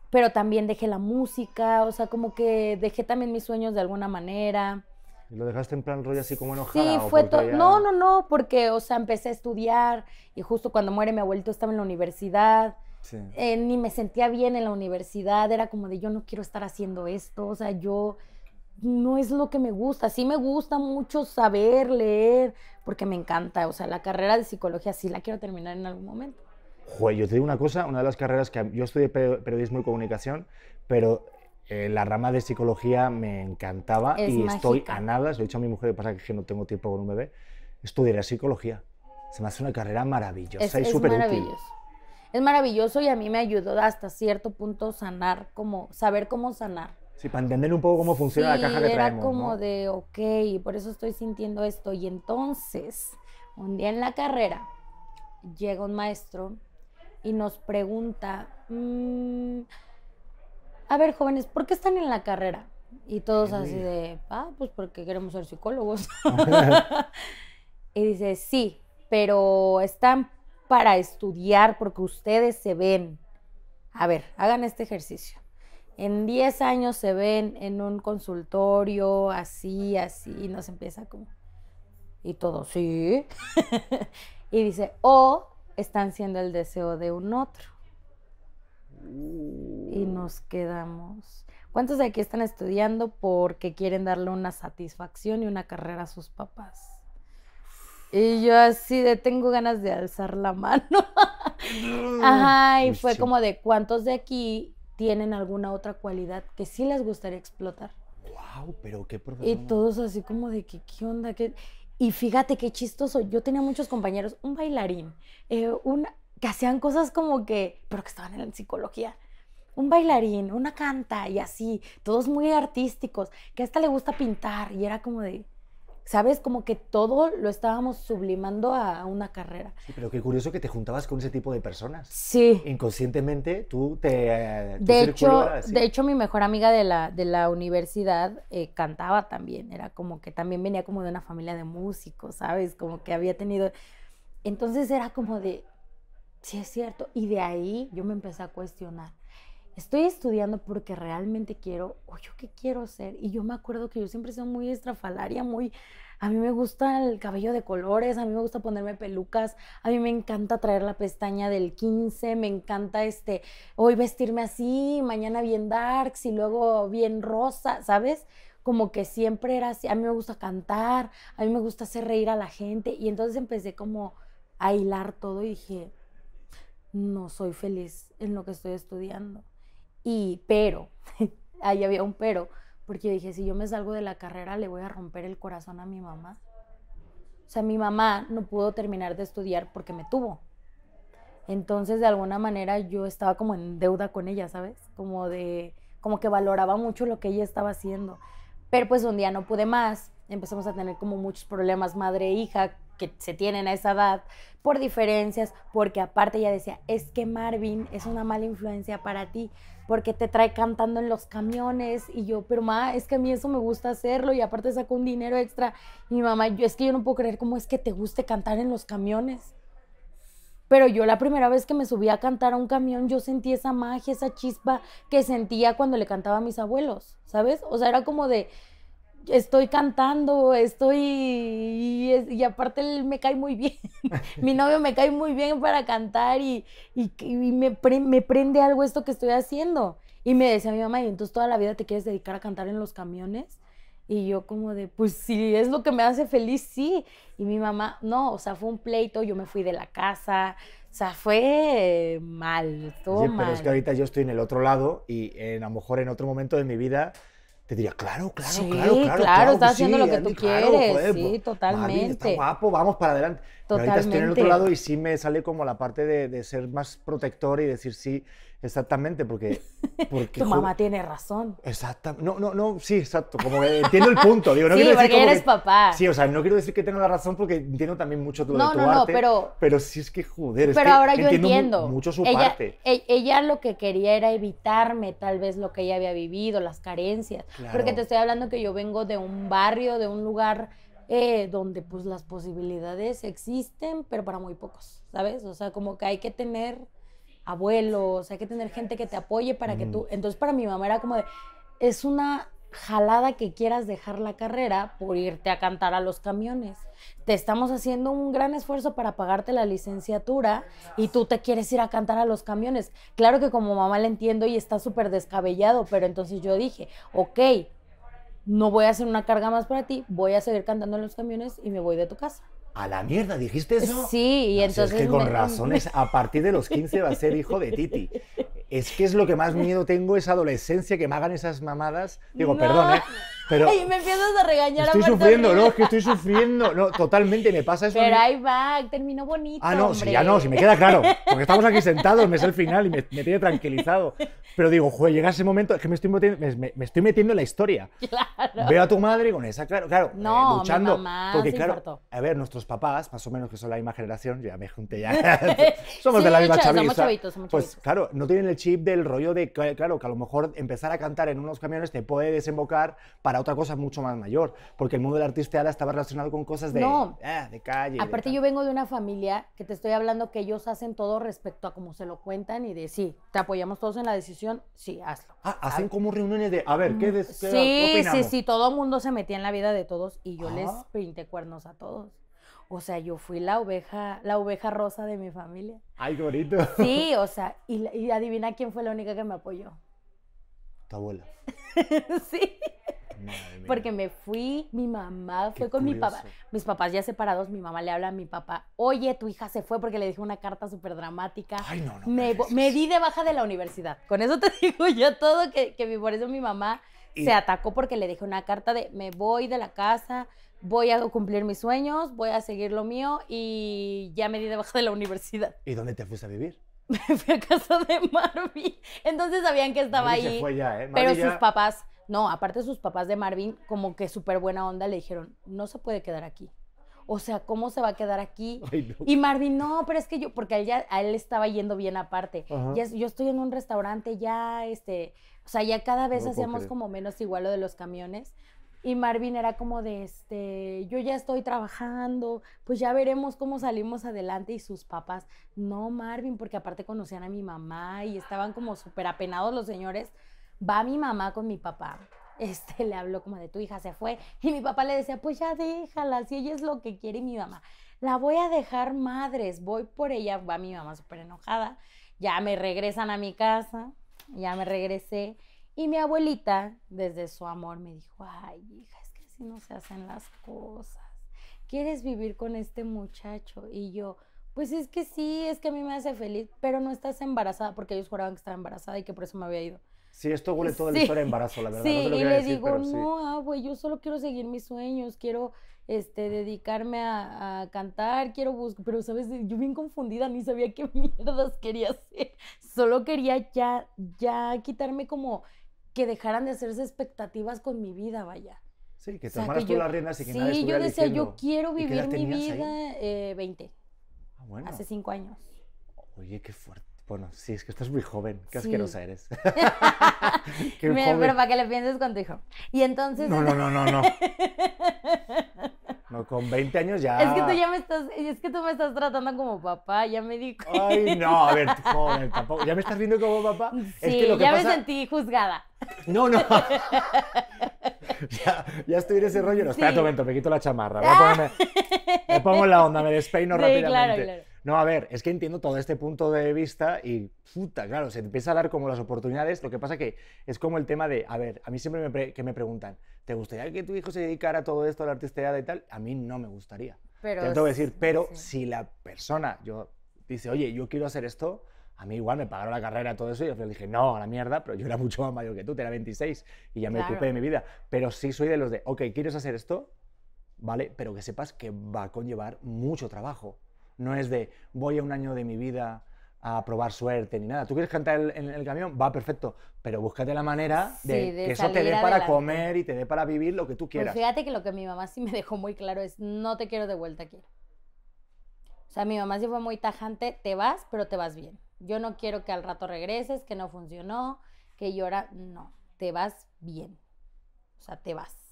pero también dejé la música, o sea, como que dejé también mis sueños de alguna manera. lo dejaste en plan rollo así como enojada? Sí, fue todo. No, no, no, porque, o sea, empecé a estudiar y justo cuando muere mi abuelito estaba en la universidad. Sí. Eh, ni me sentía bien en la universidad, era como de yo no quiero estar haciendo esto, o sea, yo no es lo que me gusta. Sí me gusta mucho saber, leer, porque me encanta. O sea, la carrera de psicología sí la quiero terminar en algún momento. Joder, yo te digo una cosa, una de las carreras que yo estudié periodismo y comunicación, pero eh, la rama de psicología me encantaba y estoy a nada, se lo he dicho a mi mujer, pasa que no tengo tiempo con un bebé, estudiaré psicología. Se me hace una carrera maravillosa es, y súper útil. Es maravilloso y a mí me ayudó hasta cierto punto sanar, como saber cómo sanar. Sí, para entender un poco cómo funciona la caja de Era como de, ok, por eso estoy sintiendo esto. Y entonces, un día en la carrera, llega un maestro y nos pregunta, mm, a ver, jóvenes, ¿por qué están en la carrera? Y todos así de, ah, pues porque queremos ser psicólogos. y dice, sí, pero están para estudiar porque ustedes se ven. A ver, hagan este ejercicio en 10 años se ven en un consultorio, así, así, y nos empieza como, y todo, sí. y dice, o están siendo el deseo de un otro. Y uh. nos quedamos. ¿Cuántos de aquí están estudiando porque quieren darle una satisfacción y una carrera a sus papás? Y yo así de tengo ganas de alzar la mano. Ajá, y fue como de cuántos de aquí tienen alguna otra cualidad que sí les gustaría explotar. ¡Wow! Pero qué profesor. Y todos así como de que, ¿qué onda? ¿Qué? Y fíjate qué chistoso. Yo tenía muchos compañeros, un bailarín, eh, que hacían cosas como que, pero que estaban en psicología. Un bailarín, una canta y así, todos muy artísticos, que hasta le gusta pintar y era como de, ¿sabes? Como que todo lo estábamos sublimando a una carrera. Sí, pero qué curioso que te juntabas con ese tipo de personas. Sí. Inconscientemente tú te... de, hecho, de hecho, mi mejor amiga de la, de la universidad eh, cantaba también, era como que también venía como de una familia de músicos, ¿sabes? Como que había tenido... Entonces era como de, sí es cierto, y de ahí yo me empecé a cuestionar estoy estudiando porque realmente quiero, o yo qué quiero hacer? Y yo me acuerdo que yo siempre he sido muy estrafalaria, muy... A mí me gusta el cabello de colores, a mí me gusta ponerme pelucas, a mí me encanta traer la pestaña del 15, me encanta este, hoy vestirme así, mañana bien darks y luego bien rosa, ¿sabes? Como que siempre era así, a mí me gusta cantar, a mí me gusta hacer reír a la gente y entonces empecé como a hilar todo y dije, no soy feliz en lo que estoy estudiando. Y pero, ahí había un pero, porque dije, si yo me salgo de la carrera le voy a romper el corazón a mi mamá. O sea, mi mamá no pudo terminar de estudiar porque me tuvo. Entonces, de alguna manera, yo estaba como en deuda con ella, ¿sabes? Como de, como que valoraba mucho lo que ella estaba haciendo. Pero pues un día no pude más, empezamos a tener como muchos problemas madre e hija que se tienen a esa edad, por diferencias, porque aparte ella decía, es que Marvin es una mala influencia para ti porque te trae cantando en los camiones. Y yo, pero ma, es que a mí eso me gusta hacerlo y aparte saco un dinero extra. Y mi mamá, yo es que yo no puedo creer cómo es que te guste cantar en los camiones. Pero yo la primera vez que me subí a cantar a un camión, yo sentí esa magia, esa chispa que sentía cuando le cantaba a mis abuelos, ¿sabes? O sea, era como de, estoy cantando, estoy, y, aparte me cae muy bien, mi novio me cae muy bien para cantar y, me, prende algo esto que estoy haciendo. Y me decía mi mamá, y entonces toda la vida te quieres dedicar a cantar en los camiones. Y yo como de, pues si es lo que me hace feliz, sí. Y mi mamá, no, o sea, fue un pleito, yo me fui de la casa, o sea, fue eh, mal, todo sí, Pero es que ahorita yo estoy en el otro lado y en, eh, a lo mejor en otro momento de mi vida te diría, claro, claro, claro, claro, claro. Claro, estás haciendo lo que tú quieres. sí, pues, totalmente. está guapo, vamos para adelante. Totalmente. Pero ahorita estoy en el otro lado y sí me sale como la parte de, de ser más protector y decir sí. Exactamente, porque... tu mamá tiene razón. Exactamente. No, no, no, sí, exacto. Como entiendo el punto. no sí, quiero decir eres papá. Sí, o sea, no quiero decir que tenga la razón porque entiendo también mucho tu no, tu no, No, pero... Pero sí es que, joder, pero es ahora yo entiendo, mucho su parte. E, ella lo que quería era evitarme tal vez lo que ella había vivido, las carencias. Porque te estoy hablando que yo vengo de un barrio, de un lugar... Eh, donde pues las posibilidades existen, pero para muy pocos, ¿sabes? O sea, como que hay que tener abuelos, hay que tener gente que te apoye para que tú... Entonces para mi mamá era como de, es una jalada que quieras dejar la carrera por irte a cantar a los camiones. Te estamos haciendo un gran esfuerzo para pagarte la licenciatura y tú te quieres ir a cantar a los camiones. Claro que como mamá la entiendo y está súper descabellado, pero entonces yo dije, ok, no voy a hacer una carga más para ti, voy a seguir cantando en los camiones y me voy de tu casa. A la mierda, ¿dijiste eso? Sí, y entonces... Es que con razones, a partir de los 15 va a ser hijo de Titi. Es que es lo que más miedo tengo, esa adolescencia, que me hagan esas mamadas. Digo, perdón, ¿eh? Pero y me empiezas a regañar Estoy a sufriendo, no, es que estoy sufriendo. No, totalmente, me pasa eso. Pero ahí va, terminó bonito. Ah, no, si ya no, si me queda claro. Porque estamos aquí sentados, me es el final y me, me tiene tranquilizado. Pero digo, joder, llega ese momento, es que me estoy metiendo, me, estoy metiendo en la historia. Claro. Veo a tu madre con esa, claro, claro, no, eh, Mi mamá porque, claro, a ver, nuestros papás, más o menos que son la misma generación, ya me junté ya. somos de la misma chaviza. Somos pues, chavitos, Pues claro, no tienen el chip del rollo de, claro, que a lo mejor empezar a cantar en unos camiones te puede desembocar para otra cosa mucho más mayor, porque el mundo del artista estaba relacionado con cosas de, eh, calle. Aparte yo vengo de una familia que te estoy hablando que ellos hacen todo respecto a cómo se lo cuentan y de sí, te apoyamos todos en la decisión, sí, hazlo. Ah, hacen como reuniones de, a ver, ¿qué, si sí, Sí, sí, todo el mundo se metía en la vida de todos y yo les ah. pinté cuernos a todos. O sea, yo fui la oveja, la oveja rosa de mi familia. Ay, qué Sí, o sea, y, y adivina quién fue la única que me apoyó. Tu abuela. sí porque me fui, mi mamá fue con mi papá. Mis papás ya separados, mi mamá le habla a mi papá, oye, tu hija se fue porque le dije una carta súper dramática. Me, di de baja de la universidad. Con eso te digo yo todo, que, que por eso mi mamá se atacó porque le dije una carta de me voy de la casa, voy a cumplir mis sueños, voy a seguir lo mío y ya me di de baja de la universidad. ¿Y dónde te fuiste a vivir? me fui a casa de Marvin. Entonces sabían que estaba ahí. ¿eh? Pero sus papás no, aparte sus papás de Marvin, como que súper buena onda, le dijeron, no se puede quedar aquí. O sea, ¿cómo se va a quedar aquí? Y Marvin, no, pero es que yo, porque a él, ya, él estaba yendo bien aparte. Ya, yo estoy en un restaurante ya, este, o sea, ya cada vez hacíamos como menos igual lo de los camiones. Y Marvin era como de, este, yo ya estoy trabajando, pues ya veremos cómo salimos adelante. Y sus papás, no, Marvin, porque aparte conocían a mi mamá y estaban como súper apenados los señores va mi mamá con mi papá. Este le habló como de tu hija se fue y mi papá le decía, pues ya déjala, si ella es lo que quiere mi mamá, la voy a dejar madres, voy por ella, va mi mamá súper enojada, ya me regresan a mi casa, ya me regresé y mi abuelita desde su amor me dijo, ay hija, es que así no se hacen las cosas, ¿quieres vivir con este muchacho? Y yo, pues es que sí, es que a mí me hace feliz, pero no estás embarazada porque ellos juraban que estaba embarazada y que por eso me había ido. Sí, esto huele todo la historia de embarazo, la verdad. Sí, y le digo, no, ah, güey, yo solo quiero seguir mis sueños, quiero este, dedicarme a, cantar, quiero buscar, pero, ¿sabes? Yo bien confundida, ni sabía qué mierdas quería hacer. Solo quería ya, ya quitarme como que dejaran de hacerse expectativas con mi vida, vaya. Sí, que tomaras tú las riendas y que sí, nadie Sí, yo decía, yo quiero vivir mi vida 20. Eh, ah, hace cinco años. Oye, qué fuerte. Bueno, sí, es que estás muy joven, qué asquerosa eres. qué Mira, pero para que le pienses con tu hijo. Y entonces. No, no, no, no, no. no, con 20 años ya. Es que tú ya me estás, es que tú me estás tratando como papá, ya me di Ay, no, a ver, joven, tampoco. ¿Ya me estás viendo como papá? Sí, ya me sentí juzgada. No, no. ya, ya, estoy en ese rollo. No, espera un momento, me quito la chamarra. me pongo la onda, me despeino sí, Claro, claro. No, a ver, es que entiendo todo este punto de vista y puta, claro, se empieza a dar como las oportunidades. Lo que pasa que es como el tema de, a ver, a mí siempre me que me preguntan, ¿te gustaría que tu hijo se dedicara a todo esto, a la artisteada y tal? A mí no me gustaría. Pero, Te decir, pero si la persona yo, dice, oye, yo quiero hacer esto, a mí igual me pagaron la carrera, todo eso, y yo dije, no, a la mierda, pero yo era mucho más mayor que tú, te era 26 y ya me ocupé de mi vida. Pero sí soy de los de, ok, ¿quieres hacer esto? Vale, pero que sepas que va a conllevar mucho trabajo no es de voy a un año de mi vida a probar suerte ni nada. ¿Tú quieres cantar en el camión? Va, perfecto. Pero búscate la manera de, que eso te dé para comer y te dé para vivir lo que tú pues quieras. fíjate que lo que mi mamá sí me dejó muy claro es, no te quiero de vuelta aquí. O sea, mi mamá sí fue muy tajante, te vas, pero te vas bien. Yo no quiero que al rato regreses, que no funcionó, que llora. No, te vas bien. O sea, te vas.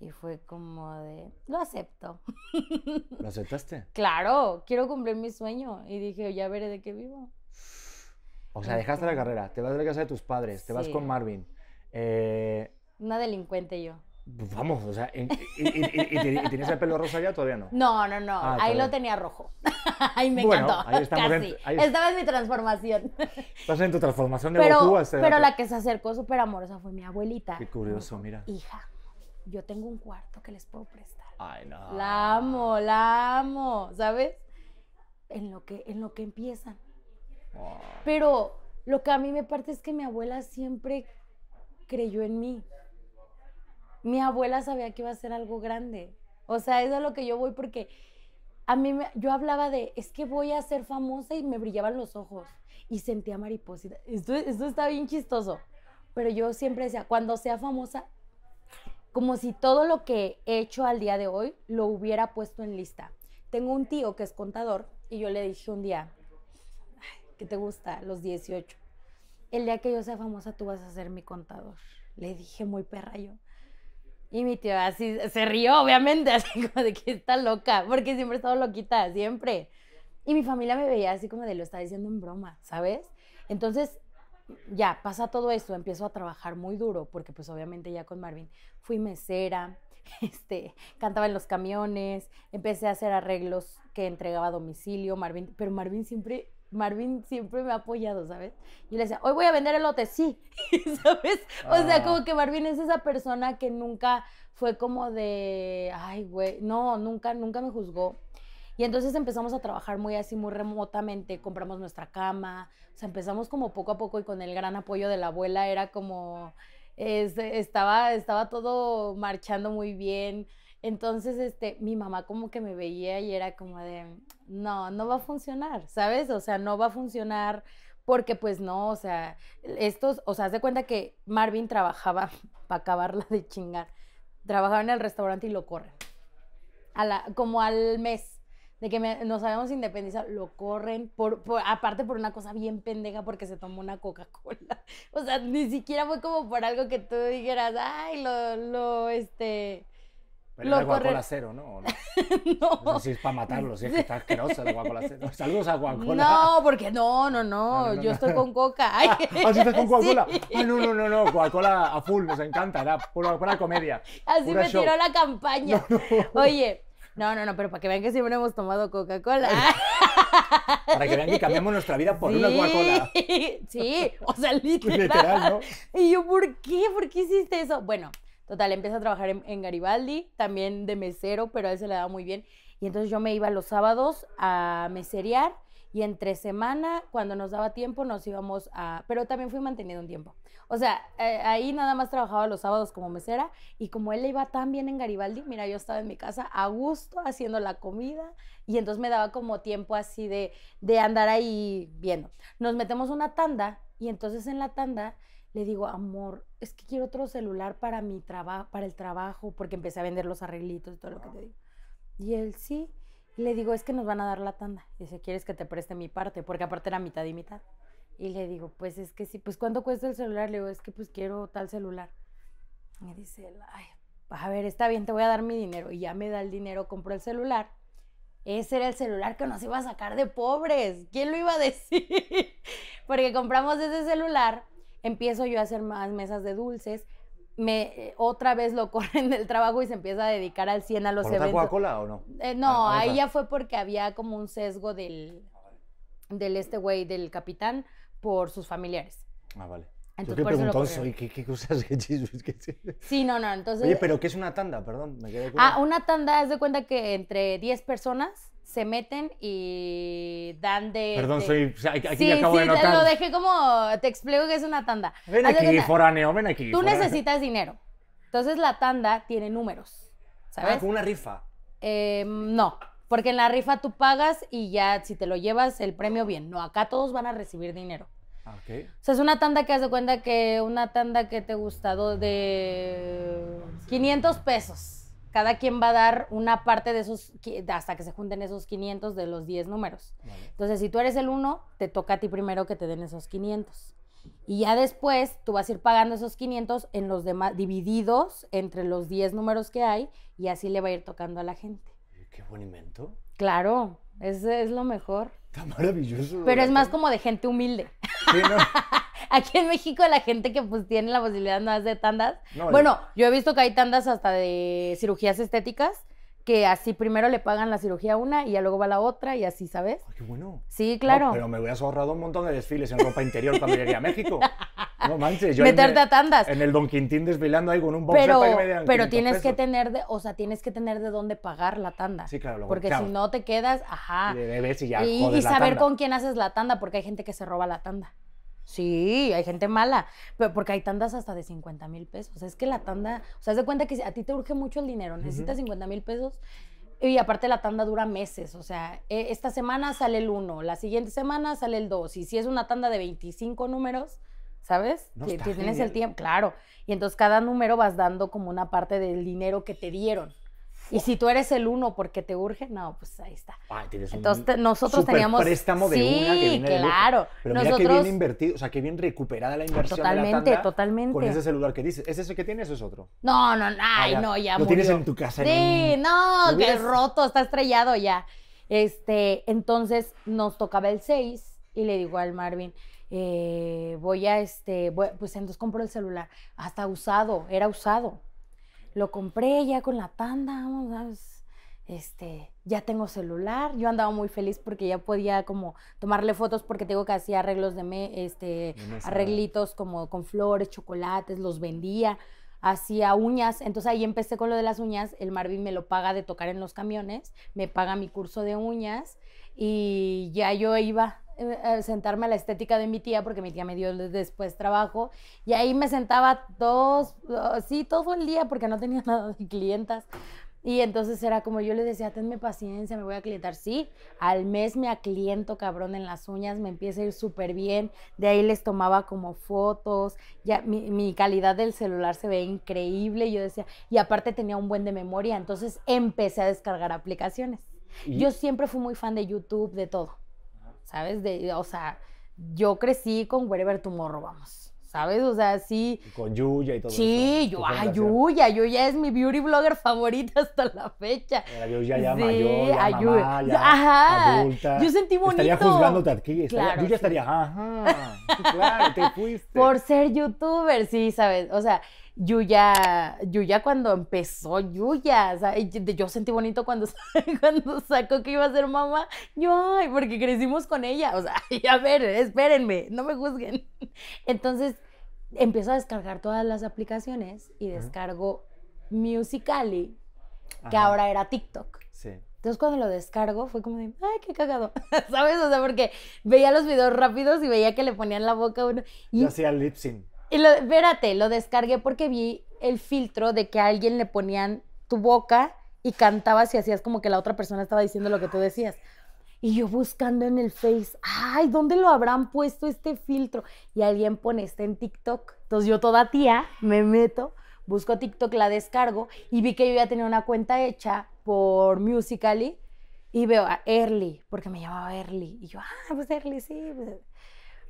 Y fue como de, lo acepto. ¿Lo aceptaste? claro, quiero cumplir mi sueño. Y dije, ya veré de qué vivo. O sea, dejaste la este. carrera, te vas de la casa de tus padres, te vas con Marvin. Eh, Una delincuente yo. Pues, vamos, o sea, ¿y, tienes el pelo rosa ya todavía no? No, no, no, ah, ahí lo tenía rojo. ahí me encantó. Ahí ahí... Estaba mi transformación. Estás en tu transformación de pero, Goku. Pero la que se acercó súper amorosa fue mi abuelita. Qué curioso, mira. Hija yo tengo un cuarto que les puedo prestar. Ay, no. La amo, la amo, ¿sabes? En lo que, en lo que empiezan. Oh. Pero lo que a mí me parte es que mi abuela siempre creyó en mí. Mi abuela sabía que iba a ser algo grande. O sea, eso es lo que yo voy porque a mí yo hablaba de, es que voy a ser famosa y me brillaban los ojos y sentía mariposita. Esto, esto está bien chistoso. Pero yo siempre decía, cuando sea famosa, como si todo lo que he hecho al día de hoy lo hubiera puesto en lista. Tengo un tío que es contador y yo le dije un día, que te gusta? Los 18. El día que yo sea famosa, tú vas a ser mi contador. Le dije muy perra yo. Y mi tío así se rió, obviamente, así como de que está loca, porque siempre he estado loquita, siempre. Y mi familia me veía así como de lo está diciendo en broma, ¿sabes? Entonces, ya pasa todo eso, empiezo a trabajar muy duro, porque pues obviamente ya con Marvin fui mesera, este, cantaba en los camiones, empecé a hacer arreglos que entregaba a domicilio, Marvin, pero Marvin siempre Marvin siempre me ha apoyado, ¿sabes? Y le decía, hoy voy a vender el lote sí, ¿sabes? O sea, ah. como que Marvin es esa persona que nunca fue como de, ay, güey, no, nunca, nunca me juzgó. Y entonces empezamos a trabajar muy así, muy remotamente, compramos nuestra cama, o sea, empezamos como poco a poco y con el gran apoyo de la abuela era como, estaba, estaba todo marchando muy bien. Entonces, este, mi mamá como que me veía y era como de, no, no va a funcionar, ¿sabes? O sea, no va a funcionar porque pues no, o sea, estos, o sea, haz de cuenta que Marvin trabajaba, para acabarla de chingar, trabajaba en el restaurante y lo corre, a la, como al mes, de que me, nos habíamos independizado, lo corren, por, aparte por una cosa bien pendeja porque se tomó una Coca-Cola. O sea, ni siquiera fue como por algo que tú dijeras, ay, lo, lo, este... Pero lo era Guacola Cero, ¿no? no. no. Sé si es para matarlo, si es que está asqueroso el Guacola Cero. Saludos a Guacola. No, porque no, no, no, yo estoy con Coca. Ay, ah, estás con Coca-Cola? Ah, no, no, no, no, Coca-Cola a full, nos encanta, era pura, la comedia. Así me tiró la campaña. Oye, no, no, no, pero para que vean que siempre hemos tomado Coca-Cola. para que vean que cambiamos nuestra vida por una Coca-Cola. Sí, o sea, literal. Pues literal Y yo, ¿por qué? ¿Por qué hiciste eso? Bueno, total, empecé a trabajar en, Garibaldi, también de mesero, pero a él se le daba muy bien. Y entonces yo me iba los sábados a meserear y entre semana, cuando nos daba tiempo, nos íbamos a... Pero también fui mantenido un tiempo. O sea, eh, ahí nada más trabajaba los sábados como mesera y como él le iba tan bien en Garibaldi, mira, yo estaba en mi casa a gusto haciendo la comida y entonces me daba como tiempo así de, andar ahí viendo. Nos metemos una tanda y entonces en la tanda le digo, amor, es que quiero otro celular para mi para el trabajo, porque empecé a vender los arreglitos y todo lo que te digo. Y él sí, le digo, es que nos van a dar la tanda. Y dice, ¿quieres que te preste mi parte? Porque aparte era mitad y mitad. Y le digo, pues es que sí, pues ¿cuánto cuesta el celular? Le digo, es que pues quiero tal celular. Me dice, ay, a ver, está bien, te voy a dar mi dinero. Y ya me da el dinero, compro el celular. Ese era el celular que nos iba a sacar de pobres. ¿Quién lo iba a decir? Porque compramos ese celular, empiezo yo a hacer más mesas de dulces. Me, otra vez lo corren del trabajo y se empieza a dedicar al 100 a los ¿Por eventos. Coca-Cola o no? Eh, ah, no, ahí ya fue porque había como un sesgo del, del este güey, del capitán, por sus familiares. Ah, vale. Entonces, Yo que soy, ¿qué, qué cosas que Sí, no, no, entonces... Oye, pero ¿qué es una tanda? Perdón, me quedé con... Ah, una tanda es de cuenta que entre 10 personas se meten y dan de... Perdón, soy... O sea, aquí sí, acabo sí, de notar. lo dejé como... Te explico que es una tanda. Ven aquí, foráneo, ven aquí. Tú necesitas dinero. Entonces la tanda tiene números, ah, ¿sabes? Ah, con una rifa. Eh, no. Porque en la rifa tú pagas y ya si te lo llevas el premio bien. No, acá todos van a recibir dinero. Ah, o sea, es una tanda que has de cuenta que una tanda que te gustado de 500 pesos. Cada quien va a dar una parte de esos, hasta que se junten esos 500 de los 10 números. Entonces, si tú eres el uno, te toca a ti primero que te den esos 500. Y ya después tú vas a ir pagando esos 500 en los demás, divididos entre los 10 números que hay, y así le va a ir tocando a la gente. Qué buen invento. Claro, es lo mejor. Está maravilloso. Pero es más como de gente humilde. Aquí en México la gente que pues tiene la posibilidad no hace tandas. bueno, yo he visto que hay tandas hasta de cirugías estéticas que así primero le pagan la cirugía una y ya luego va la otra y así, ¿sabes? qué bueno. Sí, claro. pero me a ahorrado un montón de desfiles en ropa interior cuando llegué a México. No manches, yo meterte a tandas. En el Don Quintín desfilando ahí con un boxeo pero, Pero tienes que tener de, o sea, tienes que tener de dónde pagar la tanda. Sí, claro, porque si no te quedas, ajá. y ya. Y, saber con quién haces la tanda, porque hay gente que se roba la tanda. Sí, hay gente mala, pero porque hay tandas hasta de 50 mil pesos. Es que la tanda, o sea, haz de cuenta que a ti te urge mucho el dinero, necesitas 50 mil pesos y aparte la tanda dura meses, o sea, e, esta semana sale el 1, la siguiente semana sale el 2, y si es una tanda de 25 números, ¿sabes? que tienes el tiempo, claro. Y entonces cada número vas dando como una parte del dinero que te dieron. Y si tú eres el uno porque te urge, no, pues ahí está. Ay, tienes Entonces un nosotros teníamos préstamo de sí, una que viene claro. Pero mira que bien invertido, o sea, que bien recuperada la inversión totalmente, de la tanda totalmente. con ese celular que dices, ¿es ese que tienes o es otro? No, no, ah, ay, no, ya Lo tienes en tu casa. Sí, no, que es roto, está estrellado ya. Este, entonces nos tocaba el 6 y le digo al Marvin, eh, voy a este, pues entonces compro el celular, hasta usado, era usado lo compré ya con la panda, este, ya tengo celular, yo andaba muy feliz porque ya podía como tomarle fotos porque tengo que hacer arreglos de me, este, arreglitos como con flores, chocolates, los vendía, hacía uñas, entonces ahí empecé con lo de las uñas, el Marvin me lo paga de tocar en los camiones, me paga mi curso de uñas y ya yo iba eh, sentarme a la estética de mi tía, porque mi tía me dio después trabajo, y ahí me sentaba todos, oh, sí, todo el día, porque no tenía nada de clientas. Y entonces era como yo les decía, tenme paciencia, me voy a clientar. Sí, al mes me acliento cabrón en las uñas, me empieza a ir súper bien. De ahí les tomaba como fotos. Ya mi, calidad del celular se ve increíble. Yo decía, y aparte tenía un buen de memoria. Entonces empecé a descargar aplicaciones. Yo siempre fui muy fan de YouTube, de todo. ¿sabes? De, o sea, yo crecí con Wherever Tomorrow, vamos. ¿Sabes? O sea, sí. con Yuya y todo sí, eso. Sí, yo, ay Yuya, Yuya es mi beauty blogger favorita hasta la fecha. Era Yuya ya sí, mayor, mamá, Ajá. adulta. Yo sentí bonito. Estaría juzgándote aquí, estaría, Yuya estaría, ajá, claro, te fuiste. Por ser youtuber, sí, ¿sabes? O sea, Yuya, ya cuando empezó, Yuya, o sea, yo sentí bonito cuando, cuando sacó que iba a ser mamá, yo, ay, porque crecimos con ella, o sea, a ver, espérenme, no me juzguen. Entonces, empiezo a descargar todas las aplicaciones y descargo uh que ahora era TikTok. Sí. Entonces cuando lo descargo fue como de, ay, qué cagado, ¿sabes? O sea, porque veía los videos rápidos y veía que le ponían la boca a uno. Y... Yo hacía lip y lo, espérate, lo descargué porque vi el filtro de que a alguien le ponían tu boca y cantabas y hacías como que la otra persona estaba diciendo lo que tú decías. Y yo buscando en el Face, ay, ¿dónde lo habrán puesto este filtro? Y alguien pone, este en TikTok. Entonces yo toda tía me meto, busco TikTok, la descargo y vi que yo ya tenía una cuenta hecha por Musically y veo a Early, porque me llamaba Early. Y yo, ah, pues Early, sí. Pues".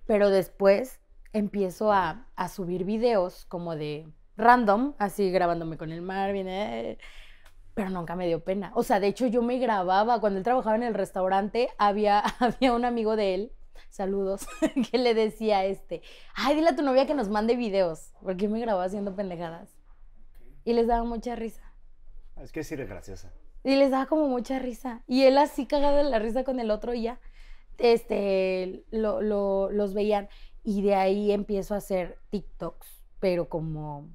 Pero después empiezo a, subir videos como de random, así grabándome con el mar, eh, pero nunca me dio pena. O sea, de hecho yo me grababa, cuando él trabajaba en el restaurante, había, había un amigo de él, saludos, que le decía este, ay, dile a tu novia que nos mande videos, porque me grababa haciendo pendejadas. Y les daba mucha risa. Es que sí eres graciosa. Y les daba como mucha risa. Y él así cagado de la risa con el otro y ya, este, lo, lo, los veían. Y de ahí empiezo a hacer TikToks, pero como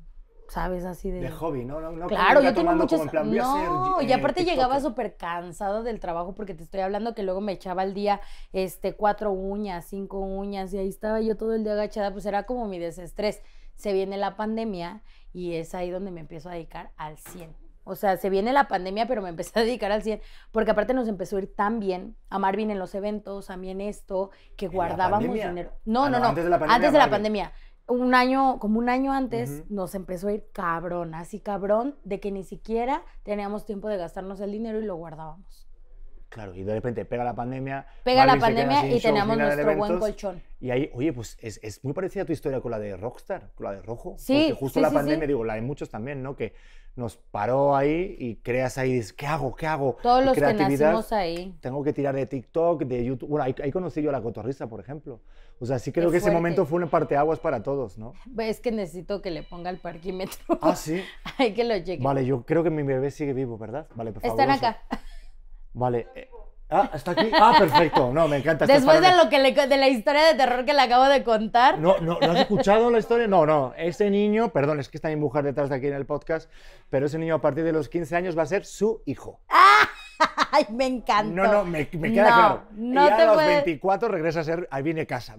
¿sabes? Así de... De hobby, ¿no? claro, yo tenía muchos... no, y eh, aparte llegaba súper cansado del trabajo porque te estoy hablando que luego me echaba al día este, cuatro uñas, cinco uñas y ahí estaba yo todo el día agachada, pues era como mi desestrés. Se viene la pandemia y es ahí donde me empiezo a dedicar al 100. O sea, se viene la pandemia, pero me empecé a dedicar al 100, porque aparte nos empezó a ir tan bien, a Marvin en los eventos, a mí en esto, que guardábamos dinero. Ah, no, no, no, Antes de la pandemia. Antes de la pandemia. Un año, como un año antes, nos empezó a ir cabrón, así cabrón, de que ni siquiera teníamos tiempo de gastarnos el dinero y lo guardábamos. Claro, y de repente pega la pandemia. Pega la pandemia y tenemos nuestro buen colchón. Y ahí, oye, pues es, muy parecida tu historia con la de Rockstar, con la de Rojo. Sí. Porque justo la pandemia, digo, la de muchos también, ¿no? Que nos paró ahí y creas ahí, dices, ¿qué hago? ¿Qué hago? Todos los que nacimos ahí. Tengo que tirar de TikTok, de YouTube. Bueno, ahí, conocí yo a la cotorriza, por ejemplo. O sea, sí creo que ese momento fue un parteaguas para todos, ¿no? Es que necesito que le ponga el parquímetro. Ah, sí. Hay que lo llegue. Vale, yo creo que mi bebé sigue vivo, ¿verdad? Vale, por Están acá. Vale. Eh, Ah, está aquí. Ah, perfecto. No, me encanta. Después de lo que de la historia de terror que le acabo de contar. No, no, has escuchado la historia? No, no. ese niño, perdón, es que está mi mujer detrás de aquí en el podcast, pero ese niño a partir de los 15 años va a ser su hijo. Ay, me encanta. No, no, me, queda claro. No y a los 24 regresa a ser. Ahí viene casa.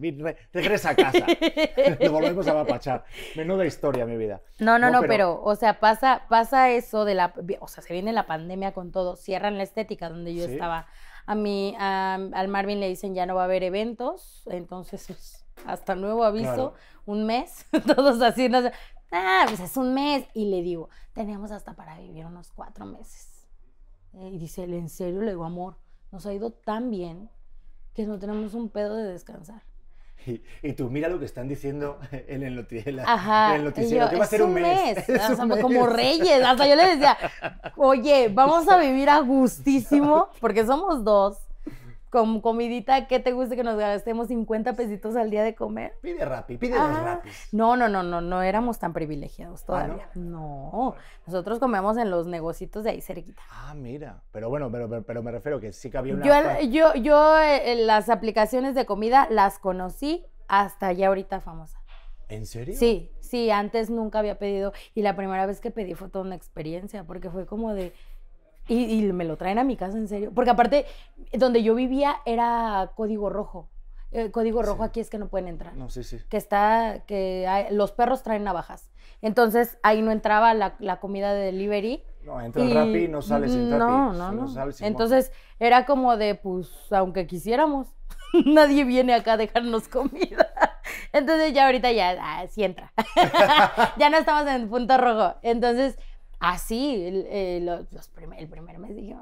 regresa a casa. lo volvemos a apachar. Menuda historia, mi vida. No, no, no, pero... o sea, pasa, pasa eso de la. O sea, se viene la pandemia con todo. Cierran la estética donde yo estaba a mí, al Marvin le dicen ya no va a haber eventos, entonces pues, hasta nuevo aviso, un mes, todos así, no sé, ah, pues es un mes. Y le digo, tenemos hasta para vivir unos cuatro meses. Eh, y dice, ¿en serio? Le digo, amor, nos ha ido tan bien que no tenemos un pedo de descansar. Y, tú mira lo que están diciendo en el, noticiero. en el noticiero. va a ser un mes? Como reyes. Hasta yo le decía, oye, vamos a vivir a gustísimo porque somos dos con comidita, ¿qué te gusta que nos gastemos 50 pesitos al día de comer? Pide rápido, pide ah. No, no, no, no, no éramos tan privilegiados ah, todavía. ¿no? nosotros comemos en los negocitos de ahí cerquita. Ah, mira, pero bueno, pero, pero, me refiero que sí que había una... Yo, yo, yo eh, las aplicaciones de comida las conocí hasta ya ahorita famosa. ¿En serio? Sí, sí, antes nunca había pedido y la primera vez que pedí fue toda una experiencia porque fue como de y, me lo traen a mi casa, en serio. Porque aparte, donde yo vivía era código rojo. Eh, código rojo aquí es que no pueden entrar. No, sí, sí. Que está, que los perros traen navajas. Entonces ahí no entraba la, comida de delivery. No, entra rápido y no sale sin Rappi. No, no, no. Entonces era como de, pues, aunque quisiéramos, nadie viene acá a dejarnos comida. Entonces ya ahorita ya, ah, sí entra. ya no estamos en punto rojo. Entonces así, ah, el, eh, primer, el primer mes dije,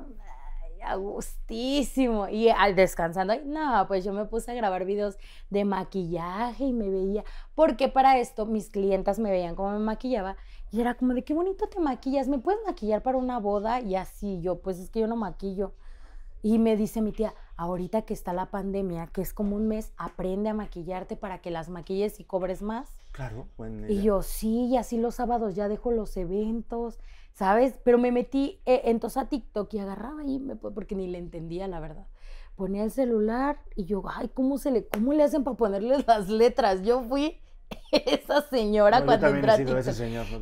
a gustísimo. Y al descansando, no, pues yo me puse a grabar videos de maquillaje y me veía, porque para esto mis clientas me veían cómo me maquillaba y era como de qué bonito te maquillas, ¿me puedes maquillar para una boda? Y así yo, pues es que yo no maquillo. Y me dice mi tía, ahorita que está la pandemia, que es como un mes, aprende a maquillarte para que las maquilles y cobres más. Claro, bueno. Y yo, sí, y así los sábados ya dejo los eventos, ¿sabes? Pero me metí eh, entonces a TikTok y agarraba ahí, porque ni le entendía, la verdad. Ponía el celular y yo, ay, ¿cómo, se le, cómo le hacen para ponerles las letras? Yo fui esa señora cuando entré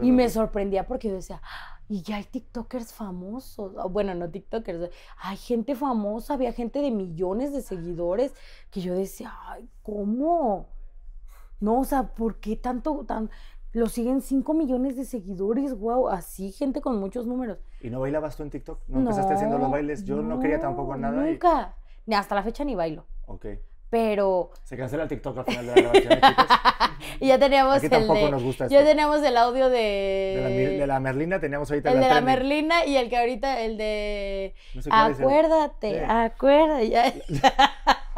y me sorprendía porque yo decía, ah, y ya hay TikTokers famosos. Ah, bueno, no TikTokers, eh, hay gente famosa, había gente de millones de seguidores que yo decía, ay, ¿cómo? No, o sea, ¿por qué tanto, tan, lo siguen 5 millones de seguidores, wow, así gente con muchos números. ¿Y no bailabas tú en TikTok? ¿No, empezaste haciendo los bailes? Yo no, quería tampoco nada. Nunca, ni hasta la fecha ni bailo. Ok. Pero... Se cancela el TikTok al final de la grabación, chicos. y ya teníamos el Ya el audio de... De la, Merlina teníamos ahorita el la de la Merlina y el que ahorita, el de... No sé acuérdate, acuérdate, ya...